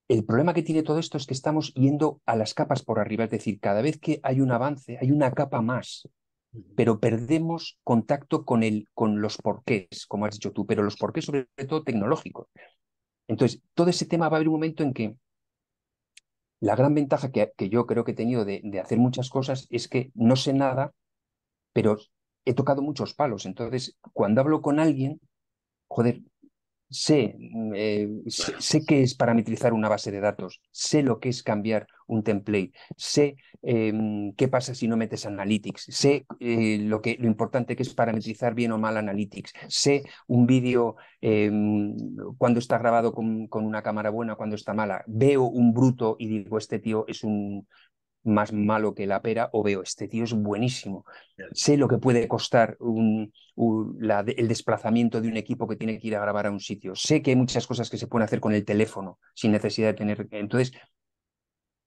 el problema que tiene todo esto es que estamos yendo a las capas por arriba, es decir, cada vez que hay un avance, hay una capa más, pero perdemos contacto con, el, con los porqués, como has dicho tú, pero los porqués sobre todo tecnológicos. Entonces, todo ese tema va a haber un momento en que la gran ventaja que, yo creo que he tenido de, de, hacer muchas cosas es que no sé nada, pero he tocado muchos palos. Entonces, cuando hablo con alguien, joder, Mm, eh, sé, sé, qué es parametrizar una base de datos, sé lo que es cambiar un template, sé em, qué pasa si no metes Analytics, sé eh, lo, que, lo importante que es parametrizar bien o mal Analytics, sé un vídeo em, cuando está grabado con, con, una cámara buena, cuando está mala, veo un bruto y digo, este tío es un, más malo que la pera o veo, este tío es buenísimo. Sé lo que puede costar el desplazamiento de un equipo que tiene que ir a grabar a un sitio. Sé que hay muchas cosas que se pueden hacer con el teléfono sin necesidad de tener... Entonces,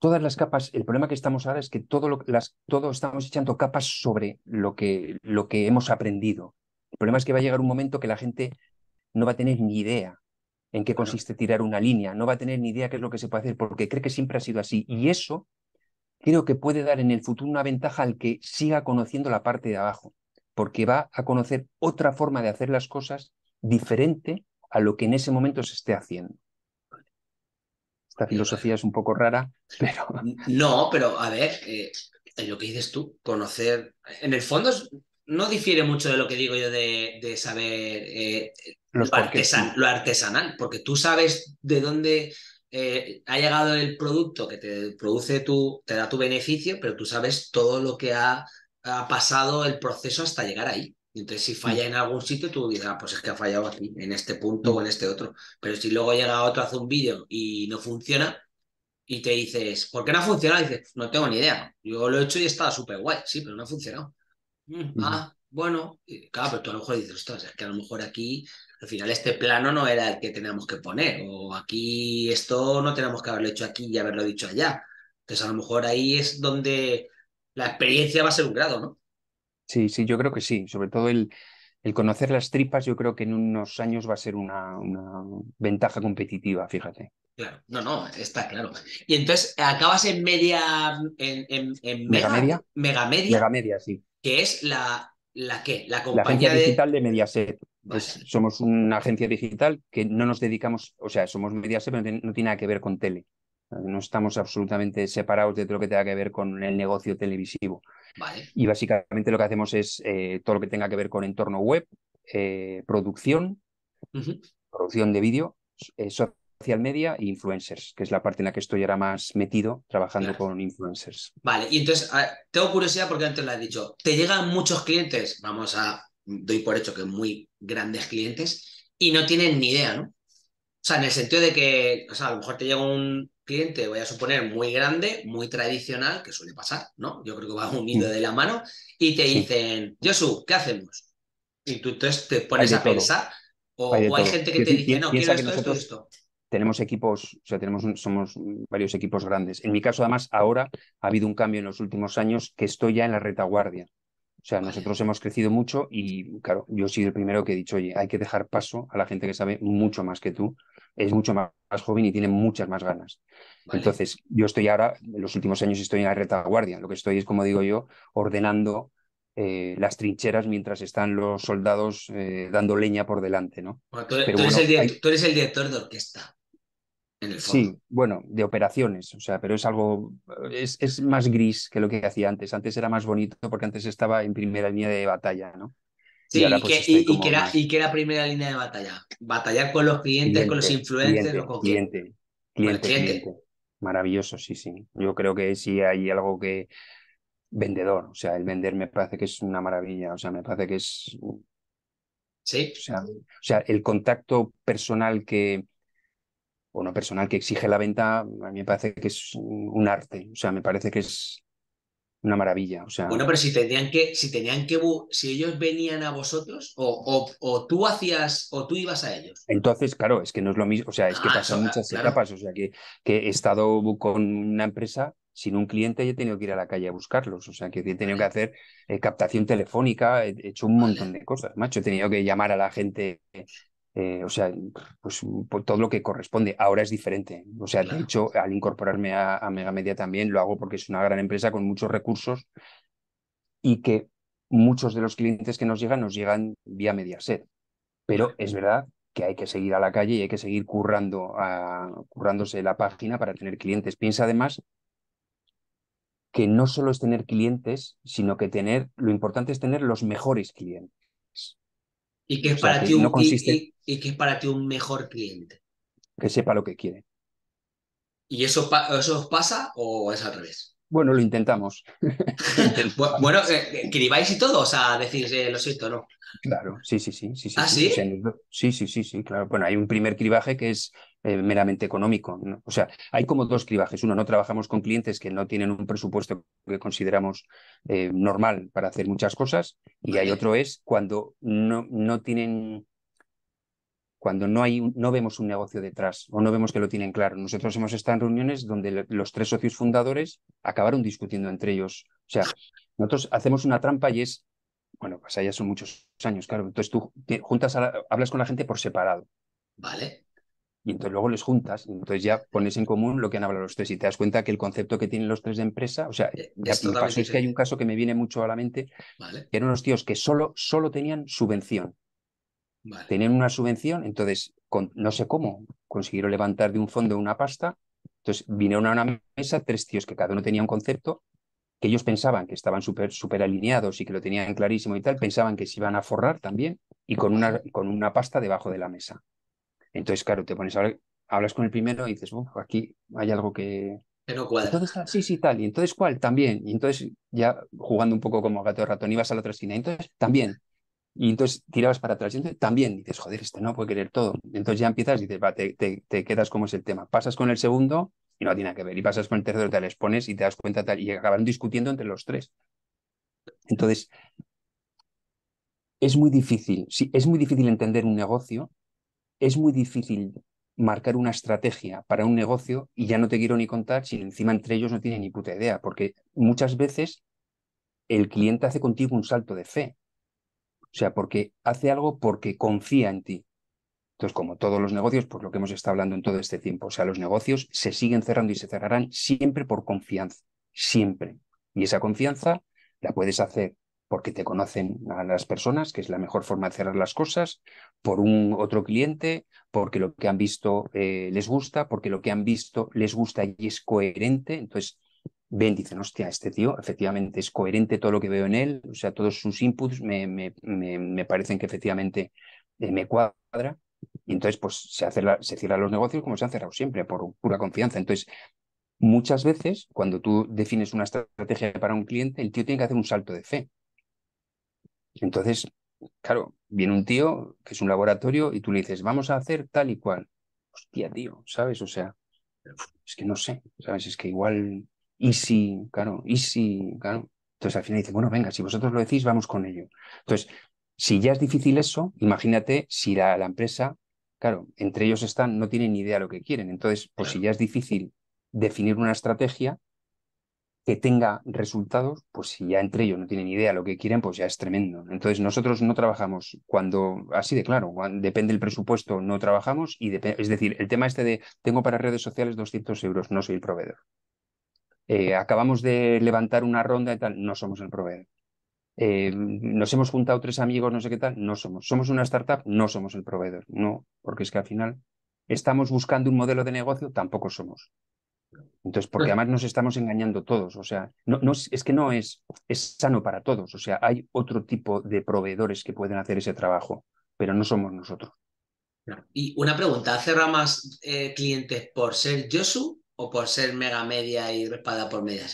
todas las capas, el problema que estamos ahora es que todo, las, estamos echando capas sobre lo que, lo que hemos aprendido. El problema es que va a llegar un momento que la gente no va a tener ni idea en qué consiste tirar una línea, no va a tener ni idea qué es lo que se puede hacer porque cree que siempre ha sido así. Y eso creo que puede dar en el futuro una ventaja al que siga conociendo la parte de abajo, porque va a conocer otra forma de hacer las cosas diferente a lo que en ese momento se esté haciendo. Esta filosofía es un poco rara, pero... No, pero a ver, eh, lo que dices tú, conocer... En el fondo no difiere mucho de lo que digo yo de, saber eh, lo artesanal, porque tú sabes de dónde eh, ha llegado el producto que te produce tu, te da tu beneficio, pero tú sabes todo lo que ha, pasado el proceso hasta llegar ahí. Entonces, si mm. falla en algún sitio, tú dirás, ah, pues es que ha fallado aquí, en este punto mm. o en este otro. Pero si luego llega otro, hace un vídeo y no funciona, y te dices, ¿por qué no ha funcionado? dices, no tengo ni idea. Yo lo he hecho y estaba súper guay, sí, pero no ha funcionado. Mm. Ah, bueno, claro, pero tú a lo mejor dices, ostras, es que a lo mejor aquí, al final este plano no era el que teníamos que poner, o aquí esto no tenemos que haberlo hecho aquí y haberlo dicho allá. Entonces a lo mejor ahí es donde la experiencia va a ser un grado, ¿no? Sí, sí, yo creo que sí, sobre todo el, el conocer las tripas, yo creo que en unos años va a ser una, una ventaja competitiva, fíjate. Claro, no, no, está claro. Y entonces acabas en media, en, en, mega, media. Mega media. Mega media, sí. Que es la, ¿La agencia La compañía digital de Mediaset. Pues somos una agencia digital que no nos dedicamos, o sea, somos Mediaset, pero no tiene nada que ver con tele. Eh, no estamos absolutamente separados de todo lo que tenga que ver con el negocio televisivo. Y básicamente lo que hacemos es eh, todo lo que tenga que ver con entorno web, eh, producción, producción de vídeo, social media e influencers, que es la parte en la que estoy ahora más metido trabajando con influencers. Vale, y entonces tengo curiosidad porque antes lo has dicho, te llegan muchos clientes, vamos a, doy por hecho que muy grandes clientes, y no tienen ni idea, ¿no? O sea, en el sentido de que, o sea, a lo mejor te llega un cliente, voy a suponer, muy grande, muy tradicional, que suele pasar, ¿no? Yo creo que va un unido mm. de la mano, y te dicen, Josu, ¿qué hacemos? Y tú entonces te pones a pensar, o hay, gente que te dice, no, quiero esto, esto, esto tenemos equipos, o sea, tenemos somos varios equipos grandes. En mi caso, además, ahora ha habido un cambio en los últimos años que estoy ya en la retaguardia. O sea, nosotros hemos crecido mucho y, claro, yo soy el primero que he dicho, oye, hay que dejar paso a la gente que sabe mucho más que tú, es mucho más, joven y tiene muchas más ganas. Entonces, yo estoy ahora, en los últimos años estoy en la retaguardia. Lo que estoy es, como digo yo, ordenando eh, las trincheras mientras están los soldados eh, dando leña por delante, ¿no? tú, eres el director de orquesta. Sí, bueno, de operaciones, o sea, pero es algo, es, más gris que lo que hacía antes. Antes era más bonito porque antes estaba en primera línea de batalla, ¿no? Sí, y, que, era, primera línea de batalla. Batallar con los clientes, con los influencers, con cliente, cliente, Maravilloso, sí, sí. Yo creo que sí hay algo que vendedor, o sea, el vender me parece que es una maravilla, o sea, me parece que es Sí. O sea, o sea, el contacto personal que, o una persona que exige la venta, a mí me parece que es un arte, o sea, me parece que es una maravilla. O sea... Bueno, pero si tenían que, si tenían que, si ellos venían a vosotros, o, tú hacías, o tú ibas a ellos. Entonces, claro, es que no es lo mismo, o sea, es que ah, pasan muchas etapas, o sea, que, he estado con una empresa sin un cliente y he tenido que ir a la calle a buscarlos. O sea, que he tenido que hacer eh, captación telefónica, he hecho un montón de cosas, macho. He tenido que llamar a la gente eh, o sea, pues todo lo que corresponde. Ahora es diferente. O sea, de hecho, al incorporarme a, Megamedia también lo hago porque es una gran empresa con muchos recursos y que muchos de los clientes que nos llegan nos llegan vía Mediaset. Pero es verdad que hay que seguir a la calle y hay que seguir currando currándose la página para tener clientes. Piensa además que no solo es tener clientes, sino que tener, lo importante es tener los mejores clientes. Y que es para ti un, y, que es para ti un mejor cliente. Que sepa lo que quiere. ¿Y eso, eso os pasa o es al revés? Bueno, lo intentamos. bueno, eh, eh, cribáis y todo, o sea, decís, eh, lo siento, ¿no? Claro, sí, sí, sí. sí, sí ¿Ah, sí? Sí, sí, sí, sí, claro. Bueno, hay un primer cribaje que es eh, meramente económico. O sea, hay como dos cribajes. Uno, no trabajamos con clientes que no tienen un presupuesto que consideramos eh, normal para hacer muchas cosas. Y hay otro es cuando no, no tienen cuando no, hay, no vemos un negocio detrás o no vemos que lo tienen claro. Nosotros hemos estado en reuniones donde los tres socios fundadores acabaron discutiendo entre ellos. O sea, nosotros hacemos una trampa y es, bueno, pues ya son muchos años, claro. Entonces tú juntas, hablas con la gente por separado. Vale y entonces luego les juntas, entonces ya pones en común lo que han hablado los tres y te das cuenta que el concepto que tienen los tres de empresa, o sea, eh, ya es, es que hay un caso que me viene mucho a la mente, que eran unos tíos que solo, solo tenían subvención. Tenían una subvención, entonces no sé cómo consiguieron levantar de un fondo una pasta, entonces vinieron a una mesa tres tíos que cada uno tenía un concepto que ellos pensaban que estaban súper super alineados y que lo tenían clarísimo y tal, pensaban que se iban a forrar también y con una, con una pasta debajo de la mesa. Entonces, claro, te pones a hablas con el primero y dices, aquí hay algo que... Pero ¿cuál? Entonces, ah, sí, sí, tal. Y entonces, ¿cuál? También. Y entonces, ya jugando un poco como gato de ratón, ibas a la otra esquina. Entonces, también. Y entonces tirabas para atrás. Y entonces, también. Y dices, joder, este no puede querer todo. Entonces ya empiezas y dices, te, quedas como es el tema. Pasas con el segundo y no tiene nada que ver. Y pasas con el tercero, te les pones y te das cuenta tal. Y acaban discutiendo entre los tres. Entonces, es muy difícil. Sí, es muy difícil entender un negocio es muy difícil marcar una estrategia para un negocio y ya no te quiero ni contar si encima entre ellos no tienen ni puta idea, porque muchas veces el cliente hace contigo un salto de fe. O sea, porque hace algo porque confía en ti. Entonces, como todos los negocios, por lo que hemos estado hablando en todo este tiempo, o sea, los negocios se siguen cerrando y se cerrarán siempre por confianza, siempre. Y esa confianza la puedes hacer porque te conocen a las personas, que es la mejor forma de cerrar las cosas, por un otro cliente, porque lo que han visto eh, les gusta, porque lo que han visto les gusta y es coherente. Entonces, ven, dicen, hostia, este tío efectivamente es coherente todo lo que veo en él, o sea, todos sus inputs me, parecen que efectivamente eh, me cuadra. Y entonces, pues se, hace se cierran los negocios como se han cerrado siempre, por pura confianza. Entonces, muchas veces, cuando tú defines una estrategia para un cliente, el tío tiene que hacer un salto de fe. Entonces, claro, viene un tío que es un laboratorio y tú le dices, vamos a hacer tal y cual. Hostia, tío, ¿sabes? O sea, es que no sé, ¿sabes? Es que igual, y si, claro, y si, claro. Entonces al final dice, bueno, venga, si vosotros lo decís, vamos con ello. Entonces, si ya es difícil eso, imagínate si la, la empresa, claro, entre ellos están, no tienen ni idea lo que quieren. Entonces, pues si ya es difícil definir una estrategia, que tenga resultados, pues si ya entre ellos no tienen idea lo que quieren, pues ya es tremendo. Entonces nosotros no trabajamos cuando, así de claro, depende del presupuesto, no trabajamos y es decir, el tema este de tengo para redes sociales 200 euros, no soy el proveedor. Eh, acabamos de levantar una ronda y tal, no somos el proveedor. Eh, nos hemos juntado tres amigos, no sé qué tal, no somos. Somos una startup, no somos el proveedor. No, porque es que al final estamos buscando un modelo de negocio, tampoco somos. Entonces, porque además nos estamos engañando todos, o sea, no, no, es que no es, sano para todos, o sea, hay otro tipo de proveedores que pueden hacer ese trabajo, pero no somos nosotros. Y una pregunta, ¿hace más eh, clientes por ser Yosu o por ser Mega Media y respada por media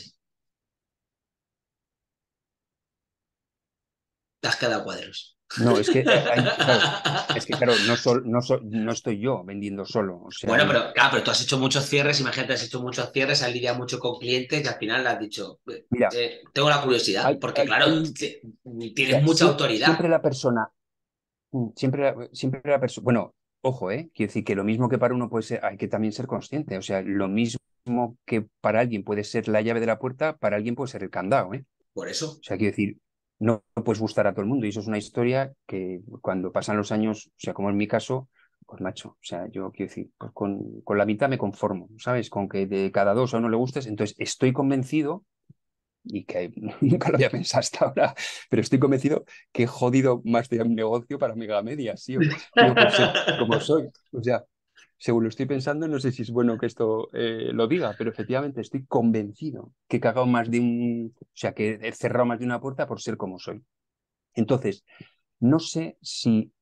Te cada cuadros. No, es que, claro, es que claro, no, estoy yo vendiendo solo. bueno, pero, claro, pero tú has hecho muchos cierres, imagínate, has hecho muchos cierres, has lidiado mucho con clientes y al final le has dicho, mira, eh, tengo la curiosidad, porque claro, tienes mucha autoridad. Siempre la persona, siempre, mm, siempre la persona, bueno, ojo, ¿eh? Quiero decir que lo mismo que para uno puede ser, hay que también ser consciente, o sea, lo mismo que para alguien puede ser la llave de la puerta, para alguien puede ser el candado, ¿eh? Por eso. O sea, quiero decir, no puedes gustar a todo el mundo. Y eso es una historia que cuando pasan los años, o sea, como en mi caso, pues macho, o sea, yo quiero decir, pues, con, la mitad me conformo, ¿sabes? Con que de cada dos a uno le gustes, entonces estoy convencido y que nunca lo había pensado hasta ahora, pero estoy convencido que he jodido más de un negocio para Mega Media, sí, como soy. O sea, según lo estoy pensando, no sé si es bueno que esto eh, lo diga, pero efectivamente estoy convencido que he cagado más de un, o sea, que he cerrado más de una puerta por ser como soy. Entonces, no sé si,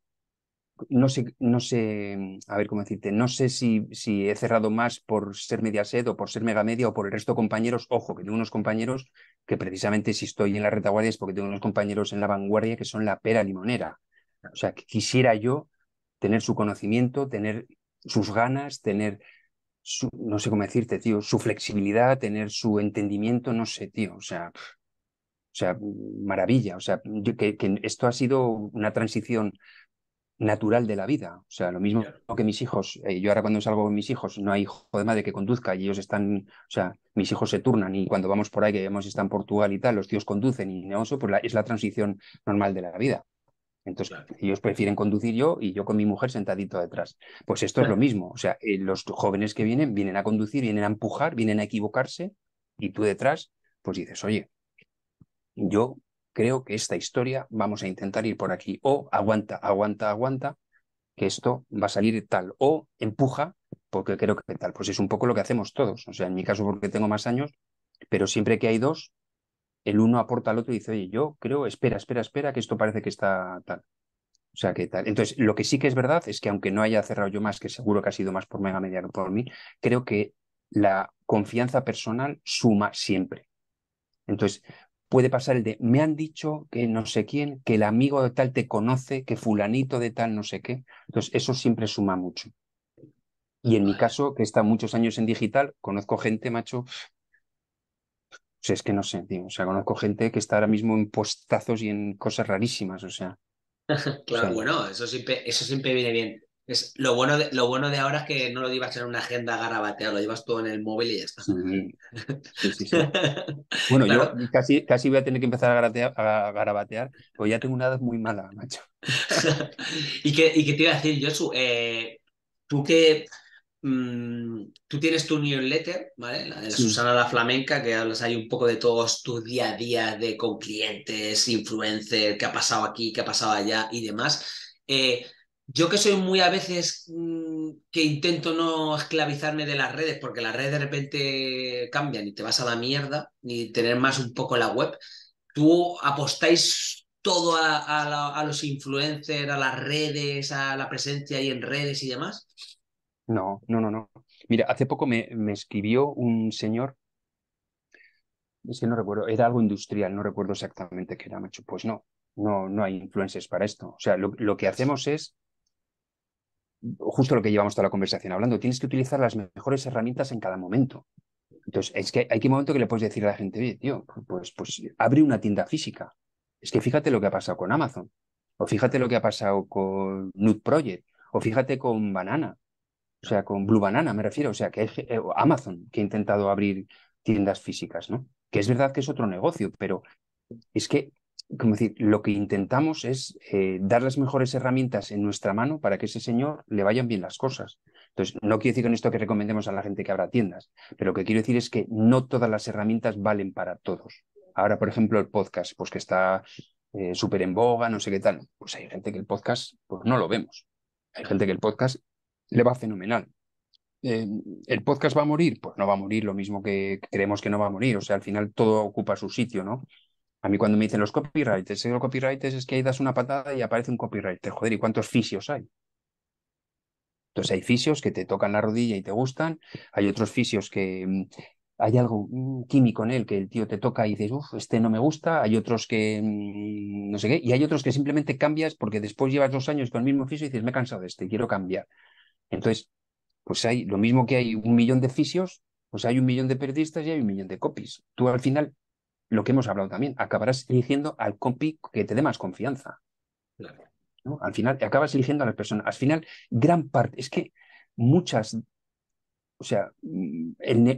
no sé, no sé, mm, a ver cómo decirte, no sé si, si he cerrado más por ser media sed o por ser mega media o por el resto de compañeros. Ojo, que tengo unos compañeros que precisamente si estoy en la retaguardia es porque tengo unos compañeros en la vanguardia que son la pera limonera. O sea, que quisiera yo tener su conocimiento, tener sus ganas, tener su, no sé cómo decirte, tío, su flexibilidad, tener su entendimiento, no sé, tío, o sea, o sea maravilla, o sea, que, que esto ha sido una transición natural de la vida. O sea, lo mismo que mis hijos. Eh, yo ahora cuando salgo con mis hijos, no hay hijo de madre que conduzca y ellos están, o sea, mis hijos se turnan y cuando vamos por ahí, que vemos están en Portugal y tal, los tíos conducen y no, eso pues es la transición normal de la vida. Entonces, ellos prefieren conducir yo y yo con mi mujer sentadito detrás. Pues esto es lo mismo. O sea, eh, los jóvenes que vienen, vienen a conducir, vienen a empujar, vienen a equivocarse y tú detrás, pues dices, oye, yo creo que esta historia vamos a intentar ir por aquí. O aguanta, aguanta, aguanta, que esto va a salir tal. O empuja, porque creo que tal. Pues es un poco lo que hacemos todos. O sea, en mi caso, porque tengo más años, pero siempre que hay dos, el uno aporta al otro y dice, oye, yo creo, espera, espera, espera, que esto parece que está tal. O sea, que tal. Entonces, lo que sí que es verdad es que aunque no haya cerrado yo más, que seguro que ha sido más por Mega Media que por mí, creo que la confianza personal suma siempre. Entonces, puede pasar el de, me han dicho que no sé quién, que el amigo de tal te conoce, que fulanito de tal no sé qué. Entonces, eso siempre suma mucho. Y en mi caso, que está muchos años en digital, conozco gente, macho, o sea, es que no sé, O sea, conozco gente que está ahora mismo en postazos y en cosas rarísimas, o sea. claro, bueno, eso siempre, eso siempre viene bien. Es, lo, bueno de, lo bueno de ahora es que no lo llevas en una agenda a garabatear, lo llevas todo en el móvil y ya está. Bueno, yo casi, voy a tener que empezar a, garabatear, porque ya tengo una edad muy mala, macho. ¿Y qué, y qué te iba a decir, Josu? Eh, tú que Mm, tú tienes tu newsletter, ¿vale? La de Susana la Flamenca, que hablas ahí un poco de todos tu día a día de con clientes, influencer, qué ha pasado aquí, qué ha pasado allá y demás. Eh, yo que soy muy a veces mm, que intento no esclavizarme de las redes, porque las redes de repente cambian y te vas a la mierda, y tener más un poco la web. Tú apostáis todo a, a los influencers, a las redes, a la presencia ahí en redes y demás. No, no, no, no. Mira, hace poco me, escribió un señor, es que no recuerdo, era algo industrial, no recuerdo exactamente qué era, macho. Pues no, no, no hay influencers para esto. O sea, lo, que hacemos es justo lo que llevamos toda la conversación hablando, tienes que utilizar las mejores herramientas en cada momento. Entonces, es que hay que momento que le puedes decir a la gente, oye, tío, pues, pues abre una tienda física. Es que fíjate lo que ha pasado con Amazon, o fíjate lo que ha pasado con Nude Project, o fíjate con Banana, o sea, con Blue Banana me refiero, o sea, que eh, Amazon que ha intentado abrir tiendas físicas, ¿no? Que es verdad que es otro negocio, pero es que, como decir, lo que intentamos es eh, dar las mejores herramientas en nuestra mano para que ese señor le vayan bien las cosas. Entonces, no quiero decir con esto que recomendemos a la gente que abra tiendas, pero lo que quiero decir es que no todas las herramientas valen para todos. Ahora, por ejemplo, el podcast, pues que está eh, súper en boga, no sé qué tal. Pues hay gente que el podcast, pues no lo vemos. Hay gente que el podcast le va fenomenal. Eh, ¿El podcast va a morir? Pues no va a morir, lo mismo que creemos que no va a morir. O sea, al final todo ocupa su sitio, ¿no? A mí cuando me dicen los copyrights, ¿eh? los copyrights es que ahí das una patada y aparece un copyright. Joder, ¿y cuántos fisios hay? Entonces hay fisios que te tocan la rodilla y te gustan, hay otros fisios que mm, hay algo mm, químico en él que el tío te toca y dices, uff, este no me gusta, hay otros que mm, no sé qué, y hay otros que simplemente cambias porque después llevas dos años con el mismo fisio y dices, me he cansado de este, quiero cambiar. Entonces, pues hay lo mismo que hay un millón de fisios, pues hay un millón de periodistas y hay un millón de copies. Tú al final, lo que hemos hablado también, acabarás eligiendo al copy que te dé más confianza. Al final, acabas eligiendo a las personas. Al final, gran parte, es que muchas, o sea, mm,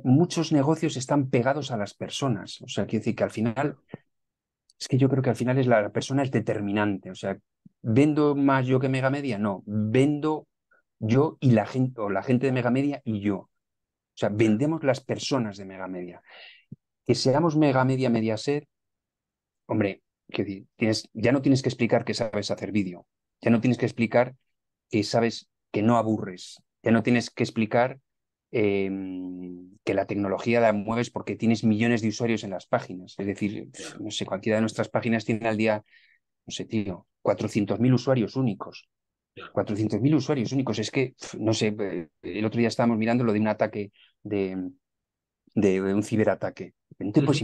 muchos negocios están pegados a las personas. O sea, quiero decir que al final, es que yo creo que al final es la, la persona es determinante. O sea, ¿vendo más yo que Mega Media? No, vendo yo y la gente, o la gente de Megamedia y yo. O sea, vendemos las personas de Megamedia. Que seamos Megamedia Mediaset, hombre, ya no tienes que explicar que sabes hacer vídeo, ya no tienes que explicar que sabes que no aburres, ya no tienes que explicar em, que la tecnología la mueves porque tienes millones de usuarios en las páginas. Es decir, no sé, cualquiera de nuestras páginas tiene al día, no sé, tío, 400.000 usuarios únicos. 400.000 usuarios únicos. Es que, no sé, eh, el otro día estábamos mirando lo de un ataque de, de un ciberataque. Pues tiempos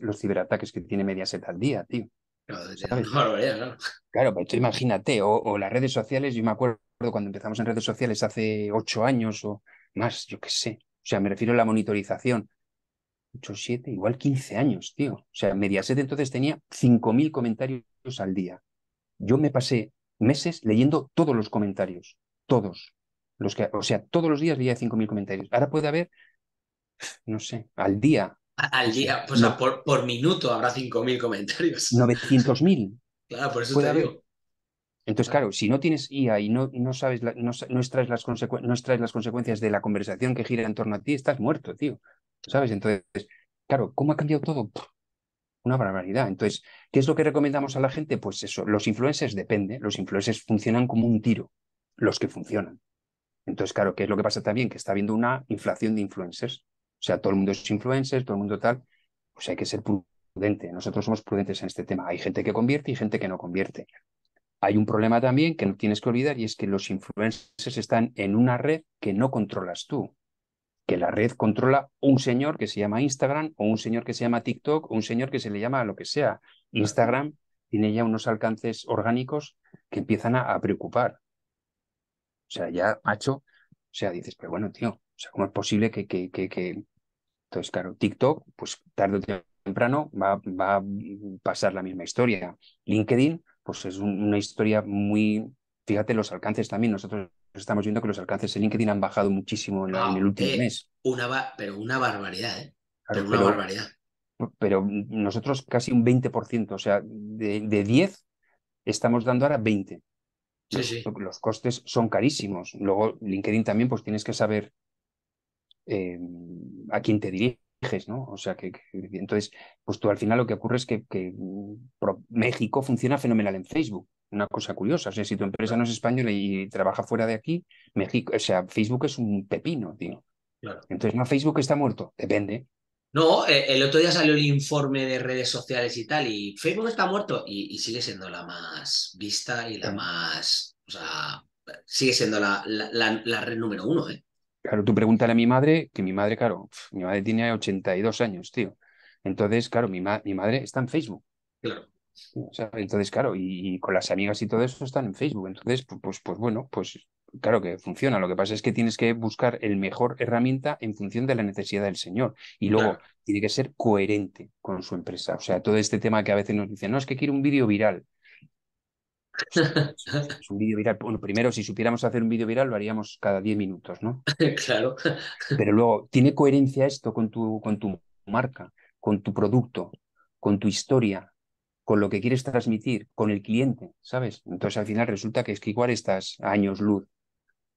los, ciberataques que tiene Mediaset al día, tío. Claro, pero imagínate, o, las redes sociales, yo me acuerdo cuando empezamos en redes sociales hace ocho años o más, yo qué sé. O sea, me refiero a la monitorización. 8, 7, igual 15 años, tío. O sea, Mediaset entonces tenía 5.000 comentarios al día. Yo me pasé meses leyendo todos los comentarios, todos. Los que, o sea, todos los días leía 5.000 comentarios. Ahora puede haber, no sé, al día. Al día, pues sea, por, minuto habrá 5.000 comentarios. 900.000. claro, por eso te Entonces, claro, si no tienes IA y no, no sabes, no, no, extraes las no extraes las consecuencias de la conversación que gira en torno a ti, estás muerto, tío. ¿Sabes? Entonces, claro, ¿cómo ha cambiado todo? Una barbaridad. Entonces, ¿qué es lo que recomendamos a la gente? Pues eso, los influencers depende, los influencers funcionan como un tiro, los que funcionan. Entonces, claro, ¿qué es lo que pasa también? Que está habiendo una inflación de influencers. O sea, todo el mundo es influencer, todo el mundo tal. Pues hay que ser prudente. Nosotros somos prudentes en este tema. Hay gente que convierte y gente que no convierte. Hay un problema también que no tienes que olvidar y es que los influencers están en una red que no controlas tú que la red controla un señor que se llama Instagram o un señor que se llama TikTok o un señor que se le llama lo que sea. Instagram tiene ya unos alcances orgánicos que empiezan a, preocupar. O sea, ya, macho, o sea, dices, pero bueno, tío, o sea, ¿cómo es posible que, que, que, Entonces, claro, TikTok, pues tarde o temprano va, a pasar la misma historia. LinkedIn, pues es una historia muy, fíjate los alcances también. Nosotros estamos viendo que los alcances de LinkedIn han bajado muchísimo en, ah, el último eh, mes. Una pero una barbaridad, ¿eh? pero barbaridad. Pero nosotros casi un 20%, o sea, de, de 10 estamos dando ahora 20. Sí, sí. Los costes son carísimos. Luego, LinkedIn también, pues tienes que saber eh, a quién te diriges o sea, que, entonces, pues tú al final lo que ocurre es que, México funciona fenomenal en Facebook. Una cosa curiosa, o sea, si tu empresa no es española y trabaja fuera de aquí, México, o sea, Facebook es un pepino, tío. Entonces, no, Facebook está muerto, depende. No, eh, el otro día salió el informe de redes sociales y tal, y Facebook está muerto y, sigue siendo la más vista y la más, o sea, sigue siendo la, la red número uno, ¿eh? Claro, tú pregúntale a mi madre, que mi madre, claro, mi madre tiene 82 años, tío. Entonces, claro, mi, mi madre está en Facebook. Claro. O sea, entonces, claro, y, con las amigas y todo eso están en Facebook. Entonces, pues, pues, bueno, pues claro que funciona. Lo que pasa es que tienes que buscar el mejor herramienta en función de la necesidad del señor. Y luego tiene que ser coherente con su empresa. O sea, todo este tema que a veces nos dicen, no, es que quiero un vídeo viral es un vídeo viral. Bueno, primero, si supiéramos hacer un vídeo viral, lo haríamos cada 10 minutos, ¿no? claro. Pero luego, ¿tiene coherencia esto con tu, con tu marca, con tu producto, con tu historia, con lo que quieres transmitir, con el cliente, ¿sabes? Entonces, al final resulta que es que igual estás años luz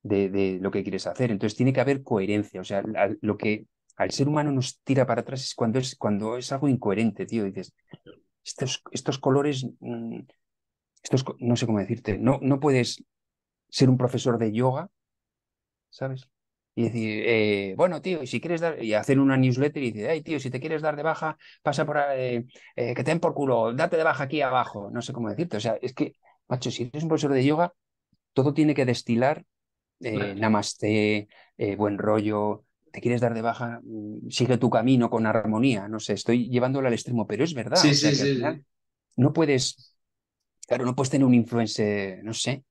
de, lo que quieres hacer. Entonces, tiene que haber coherencia. O sea, lo que al ser humano nos tira para atrás es cuando es, cuando es algo incoherente, tío. Dices, estos, estos colores. Mm, esto es, no sé cómo decirte, no, no puedes ser un profesor de yoga, ¿sabes? Y decir, eh, bueno, tío, y si quieres dar, y hacer una newsletter y decir, ay, tío, si te quieres dar de baja, pasa por, eh, que te den por culo, date de baja aquí abajo, no sé cómo decirte. O sea, es que, macho, si eres un profesor de yoga, todo tiene que destilar Namasté, eh, namaste, buen rollo, te quieres dar de baja, mm, sigue tu camino con armonía, no sé, estoy llevándolo al extremo, pero es verdad. Sí, sí, sí, no puedes Claro, no puedes tener un influencer, no sé,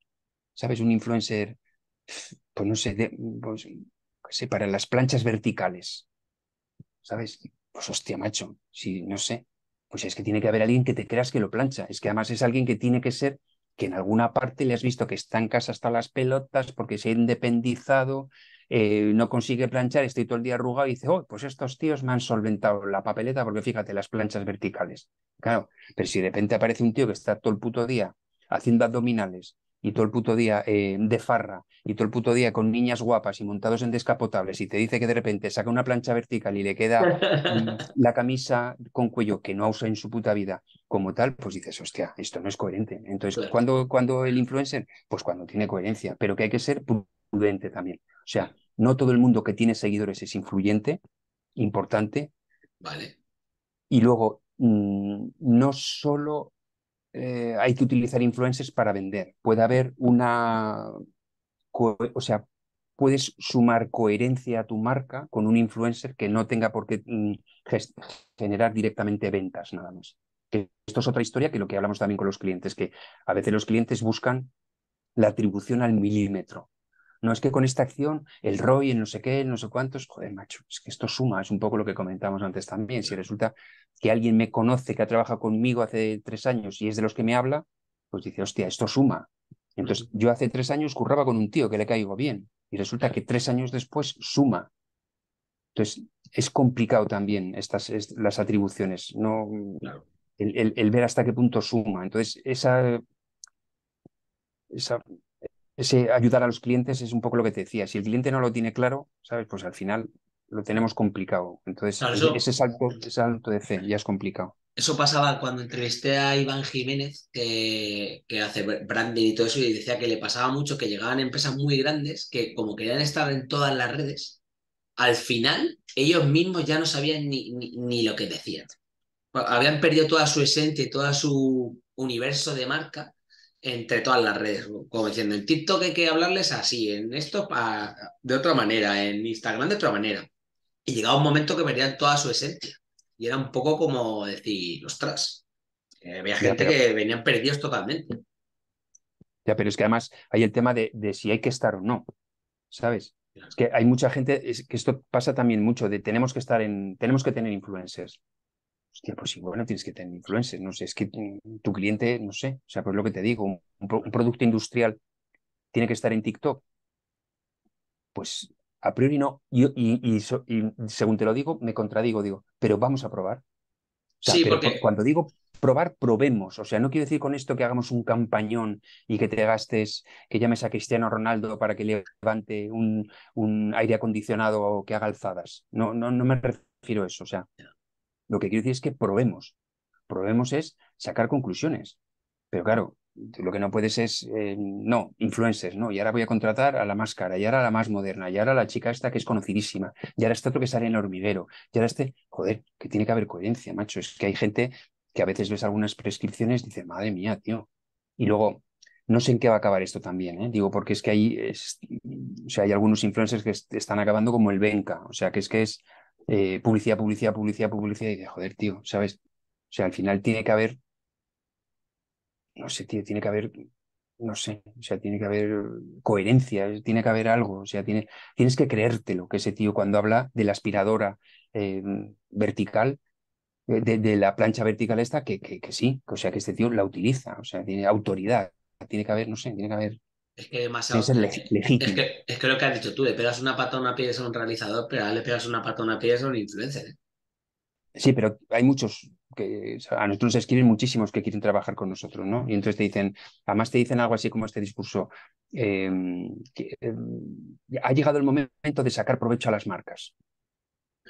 ¿sabes? Un influencer, pues no pues, sé, para las planchas verticales, ¿sabes? Pues hostia, macho, si no sé, pues es que tiene que haber alguien que te creas que lo plancha. Es que además es alguien que tiene que ser que en alguna parte le has visto que está en casa hasta las pelotas porque se ha independizado, eh, no consigue planchar, estoy todo el día arrugado y dice, oh, pues estos tíos me han solventado la papeleta porque fíjate, las planchas verticales. Claro, pero si de repente aparece un tío que está todo el puto día haciendo abdominales y todo el puto día eh, de farra y todo el puto día con niñas guapas y montados en descapotables y te dice que de repente saca una plancha vertical y le queda mm, la camisa con cuello que no usa en su puta vida como tal, pues dices, hostia, esto no es coherente. Entonces, cuando ¿cuándo, el influencer? Pues cuando tiene coherencia, pero que hay que ser también. O sea, no todo el mundo que tiene seguidores es influyente, importante. Vale. Y luego, mm, no solo eh, hay que utilizar influencers para vender. Puede haber una, o sea, puedes sumar coherencia a tu marca con un influencer que no tenga por qué mm, generar directamente ventas nada más. esto es otra historia que lo que hablamos también con los clientes, que a veces los clientes buscan la atribución al milímetro. No es que con esta acción, el ROI, el no sé qué, no sé cuántos, joder, macho, es que esto suma, es un poco lo que comentamos antes también. Si resulta que alguien me conoce, que ha trabajado conmigo hace tres años y es de los que me habla, pues dice, hostia, esto suma. Entonces, yo hace tres años curraba con un tío que le caigo bien y resulta que tres años después suma. Entonces, es complicado también estas, las atribuciones, no el, el, ver hasta qué punto suma. Entonces, esa, esa ese ayudar a los clientes es un poco lo que te decía. Si el cliente no lo tiene claro, ¿sabes? Pues al final lo tenemos complicado. Entonces, ese, salto, de fe ya es complicado. Eso pasaba cuando entrevisté a Iván Jiménez, que, hace branding y todo eso, y decía que le pasaba mucho que llegaban empresas muy grandes que como querían estar en todas las redes, al final ellos mismos ya no sabían ni, ni lo que decían. Habían perdido toda su esencia y todo su universo de marca entre todas las redes, como diciendo, en TikTok hay que hablarles así, en esto de otra manera, en Instagram de otra manera. Y llegaba un momento que perdían toda su esencia. Y era un poco como decir, ostras, eh, había gente que venían perdidos totalmente. Ya, pero es que además hay el tema de, si hay que estar o no, ¿sabes? Es que hay mucha gente, que esto pasa también mucho, de tenemos que estar en, tenemos que tener influencers hostia, pues igual no tienes que tener influencers, no sé, es que mm, tu cliente, no sé, o sea, pues lo que te digo, un, producto industrial tiene que estar en TikTok. Pues a priori no, y, según te lo digo, me contradigo, digo, pero vamos a probar. O sea, cuando digo probar, probemos. O sea, no quiero decir con esto que hagamos un campañón y que te gastes, que llames a Cristiano Ronaldo para que levante un, aire acondicionado o que haga alzadas. No, no, no me refiero a eso. O sea, lo que quiero decir es que probemos. Probemos es sacar conclusiones. Pero claro, lo que no puedes es, eh, no, influencers, ¿no? Y ahora voy a contratar a la más cara, y ahora a la más moderna, y ahora a la chica esta que es conocidísima, y ahora este otro que sale en el hormiguero, y ahora este, joder, que tiene que haber coherencia, macho. Es que hay gente que a veces ves algunas prescripciones y dices, madre mía, tío. Y luego, no sé en qué va a acabar esto también, ¿eh? digo, porque es que hay, o sea, hay algunos influencers que están acabando como el Benca, o sea, que es que es eh, publicidad, publicidad, publicidad, publicidad, y de joder, tío, ¿sabes? O sea, al final tiene que haber, no sé, tío, tiene que haber, no sé, o sea, tiene que haber coherencia, tiene que haber algo, o sea, tiene, tienes que creértelo, que ese tío cuando habla de la aspiradora eh, vertical, eh, de, la plancha vertical esta, que, que, que sí, o sea, que este tío la utiliza, o sea, tiene autoridad, tiene que haber, no sé, tiene que haber es que es, que, lo que has dicho tú, le pegas una pata a una pieza a un realizador, pero le pegas una pata a una pieza a un influencer. ¿eh? Sí, pero hay muchos que a nosotros nos escriben muchísimos que quieren trabajar con nosotros, ¿no? Y entonces te dicen, además te dicen algo así como este discurso, em, em, ha llegado el momento de sacar provecho a las marcas.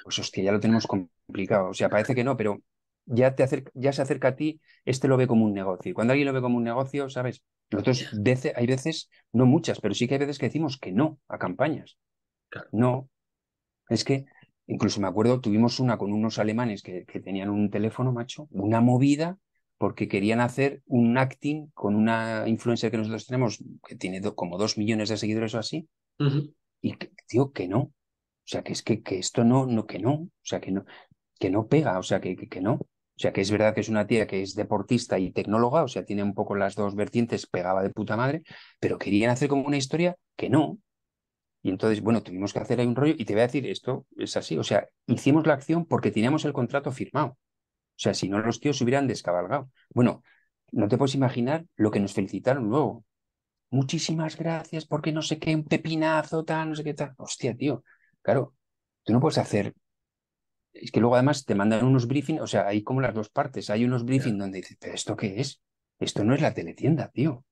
Pues hostia, ya lo tenemos complicado. O sea, parece que no, pero ya, te ya se acerca a ti, este lo ve como un negocio. Y cuando alguien lo ve como un negocio, ¿sabes? Nosotros hay veces, no muchas, pero sí que hay veces que decimos que no a campañas. No. Es que, incluso me acuerdo, tuvimos una con unos alemanes que, tenían un teléfono, macho, una movida, porque querían hacer un acting con una influencia que nosotros tenemos, que tiene como dos millones de seguidores o así. Y, digo que no. O sea, que es que, que esto no, no, que no. O sea, que no, que no pega, o sea, que, que no. O sea, que es verdad que es una tía que es deportista y tecnóloga, o sea, tiene un poco las dos vertientes, pegaba de puta madre, pero querían hacer como una historia que no. Y entonces, bueno, tuvimos que hacer ahí un rollo y te voy a decir, esto es así, o sea, hicimos la acción porque teníamos el contrato firmado. O sea, si no, los tíos se hubieran descabalgado. Bueno, no te puedes imaginar lo que nos felicitaron luego. Muchísimas gracias porque no sé qué, un pepinazo, tal, no sé qué tal. Hostia, tío, claro, tú no puedes hacer es que luego además te mandan unos briefings, o sea, hay como las dos partes, hay unos briefings donde dices, pero ¿esto qué es? Esto no es la teletienda, tío.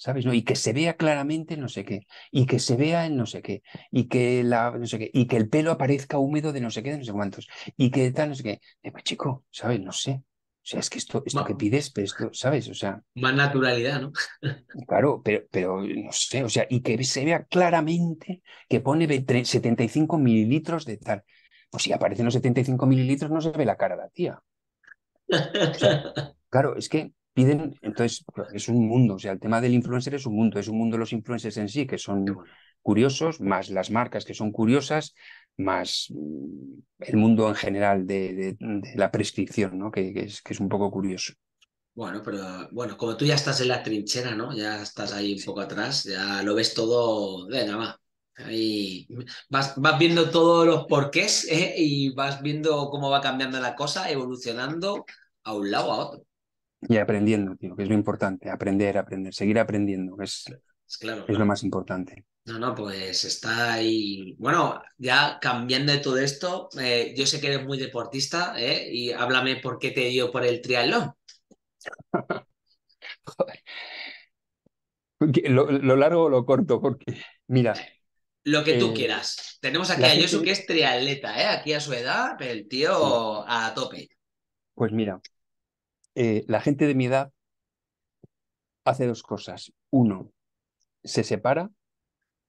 ¿Sabes? No? Y que se vea claramente no sé qué, y que se vea en no sé qué, y que la no sé qué, y que el pelo aparezca húmedo de no sé qué, de no sé cuántos, y que tal, no sé qué. Eh, pues, chico, ¿sabes? No sé. O sea, es que esto, esto que pides, pero pues, esto, ¿sabes? O sea. Más naturalidad, ¿no? claro, pero, pero no sé, o sea, y que se vea claramente que pone 75 mililitros de tal. Pues si aparecen los 75 mililitros, no se ve la cara de la tía. claro, es que piden, entonces pues, es un mundo, o sea, el tema del influencer es un mundo, es un mundo de los influencers en sí, que son curiosos, más las marcas que son curiosas, más mm, el mundo en general de, la prescripción, ¿no? Que, es, un poco curioso. Bueno, pero bueno, como tú ya estás en la trinchera, ¿no? Ya estás ahí un poco atrás, ya lo ves todo, nada más. Y vas, viendo todos los porqués ¿eh? y vas viendo cómo va cambiando la cosa, evolucionando a un lado o a otro. Y aprendiendo, tío, que es lo importante, aprender, aprender, seguir aprendiendo, que es, claro, es lo más importante. No, no, pues está ahí. Bueno, ya cambiando de todo esto, eh, yo sé que eres muy deportista, ¿eh? Y háblame por qué te dio por el triatlón. Lo, lo largo o lo corto, porque mira, lo que tú eh, quieras. Tenemos aquí a Josu, que es triatleta, ¿eh? Aquí a su edad, el tío a tope. Pues mira, eh, la gente de mi edad hace dos cosas. Uno, se separa,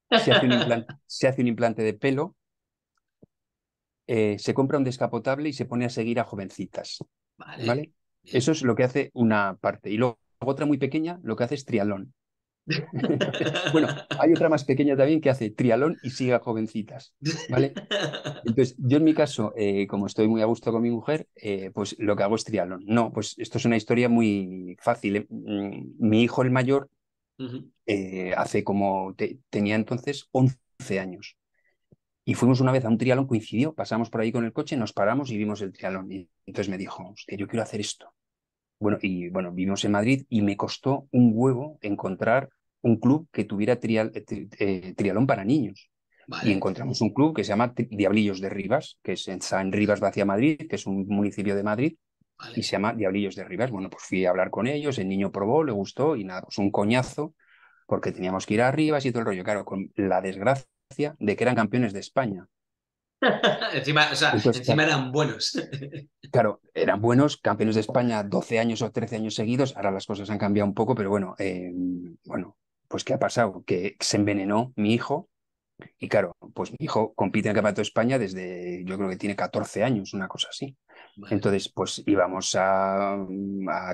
se hace un implante, de pelo, se compra un descapotable y se pone a seguir a jovencitas. Eso es lo que hace una parte. Y luego otra muy pequeña, lo que hace es triatlón. bueno, hay otra más pequeña también que hace trialón y siga jovencitas, ¿vale? Entonces, yo en mi caso, eh, como estoy muy a gusto con mi mujer, eh, pues lo que hago es trialón. No, pues esto es una historia muy fácil. ¿eh? Mm, mi hijo, el mayor, hace como, tenía entonces 11 años. Y fuimos una vez a un trialón, coincidió, pasamos por ahí con el coche, nos paramos y vimos el trialón. Y entonces me dijo, yo quiero hacer esto. Bueno, y bueno, vivimos en Madrid y me costó un huevo encontrar un club que tuviera eh, eh, triatlón trialón para niños. Y encontramos un club que se llama Diablillos de Rivas, que está en Rivas hacia Madrid, que es un municipio de Madrid, y se llama Diablillos de Rivas. Bueno, pues fui a hablar con ellos, el niño probó, le gustó y nada, pues un coñazo, porque teníamos que ir a Rivas y todo el rollo. Claro, con la desgracia de que eran campeones de España. encima, o sea, encima eran buenos. claro, eran buenos, campeones de España 12 años o 13 años seguidos. Ahora las cosas han cambiado un poco, pero bueno, eh, bueno, pues ¿qué ha pasado? Que se envenenó mi hijo. Y claro, pues mi hijo compite en el Campeonato de España desde, yo creo que tiene 14 años, una cosa así. Entonces, pues íbamos a,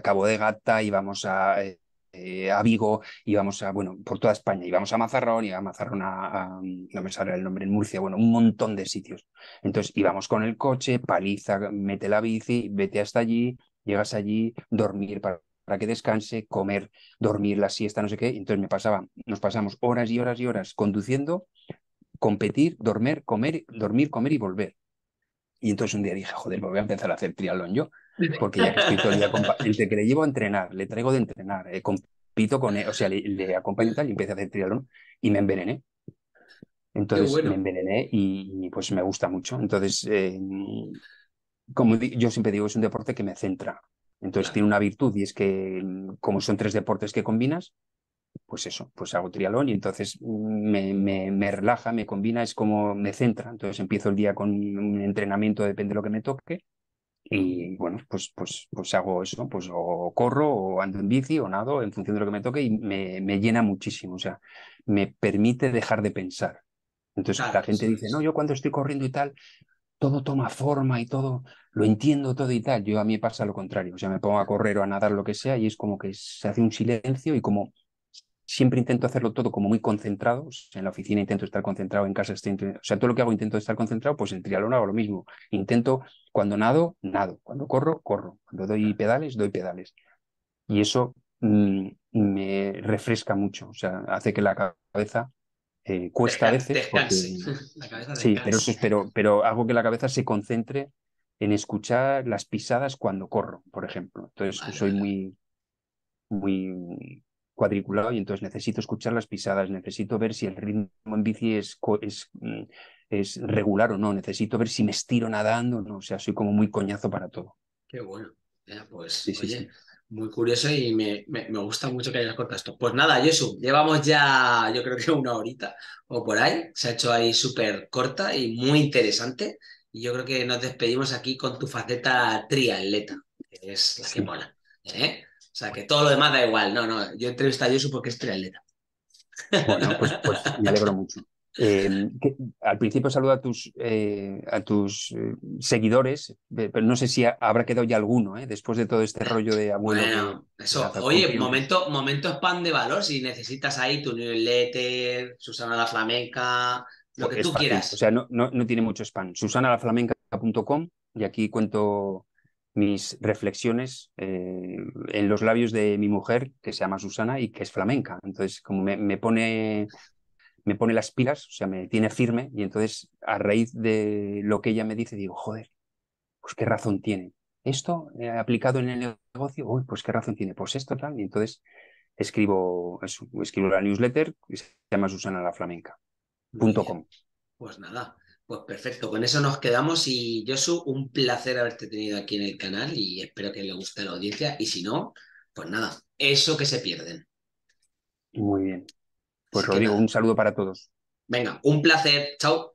Cabo de Gata, íbamos eh, eh, a, Vigo, íbamos a, bueno, por toda España, íbamos a Mazarrón, íbamos a Mazarrón a, a, no me sale el nombre, en Murcia, bueno, un montón de sitios. Entonces íbamos con el coche, paliza, mete la bici, vete hasta allí, llegas allí, dormir para para que descanse, comer, dormir la siesta, no sé qué. Entonces me pasaba, nos pasamos horas y horas y horas conduciendo, competir, dormir, comer, dormir, comer y volver. Y entonces un día dije, joder, voy a empezar a hacer triatlón yo, porque ya que estoy todo el día entre que le llevo a entrenar, le traigo de entrenar, eh, compito con él, o sea, le, acompaño y tal, y empecé a hacer triatlón y me envenené. Entonces me envenené y, pues me gusta mucho. Entonces, eh, como yo siempre digo, es un deporte que me centra, entonces tiene una virtud y es que mm, como son tres deportes que combinas, pues eso, pues hago trialón y entonces mm, me, me, relaja, me combina, es como me centra. Entonces empiezo el día con un entrenamiento, depende de lo que me toque. Y bueno, pues, pues, pues hago eso, pues o corro o ando en bici o nado en función de lo que me toque y me, me llena muchísimo, o sea, me permite dejar de pensar. Entonces la gente dice, no, yo cuando estoy corriendo y tal, todo toma forma y todo, lo entiendo todo y tal. Yo a mí pasa lo contrario, o sea, me pongo a correr o a nadar, lo que sea, y es como que se hace un silencio y como siempre intento hacerlo todo como muy concentrado, en la oficina intento estar concentrado, en casa estoy, o sea, todo lo que hago intento estar concentrado, pues en triatlón hago lo mismo. Intento, cuando nado, nado, cuando corro, corro, cuando doy pedales, doy pedales. Y eso mm, me refresca mucho, o sea, hace que la cabeza eh, cuesta a veces. sí, pero, pero, pero hago que la cabeza se concentre en escuchar las pisadas cuando corro, por ejemplo. Entonces soy muy, muy cuadriculado y entonces necesito escuchar las pisadas, necesito ver si el ritmo en bici es, mm, es, regular o no, necesito ver si me estiro nadando, no, o sea, soy como muy coñazo para todo. Qué bueno. pues, sí, sí muy curioso y me, gusta mucho que hayas cortado esto. Pues nada, Jesús, llevamos ya, yo creo que una horita o por ahí. Se ha hecho ahí súper corta y muy interesante. Y yo creo que nos despedimos aquí con tu faceta triatleta, que es la que mola. ¿eh? O sea, que todo lo demás da igual. No, no, yo entrevisté a Jesús porque es triatleta. Bueno, pues, pues me alegro mucho. Em, al principio saluda a tus, eh, a tus eh, seguidores, pero no sé si habrá quedado ya alguno, eh, después de todo este rollo de abuelo. oye, momento, spam de valor, si necesitas ahí tu newsletter, Susana la Flamenca, lo pues que tú quieras. O sea, no, no, tiene mucho spam. Susanalaflamenca.com y aquí cuento mis reflexiones en los labios de mi mujer, que se llama Susana y que es flamenca. Entonces, como me pone me pone las pilas, o sea, me tiene firme y entonces a raíz de lo que ella me dice digo, joder, pues qué razón tiene. Esto eh, aplicado en el negocio, uy, pues qué razón tiene, pues esto tal, y entonces escribo, escribo la newsletter y se llama Susana la Flamenca. Pues nada, pues perfecto, con eso nos quedamos y Josu, un placer haberte tenido aquí en el canal y espero que le guste la audiencia y si no, pues nada, eso que se pierden. Muy bien. Pues Rodrigo, un saludo para todos. Venga, un placer. Chao.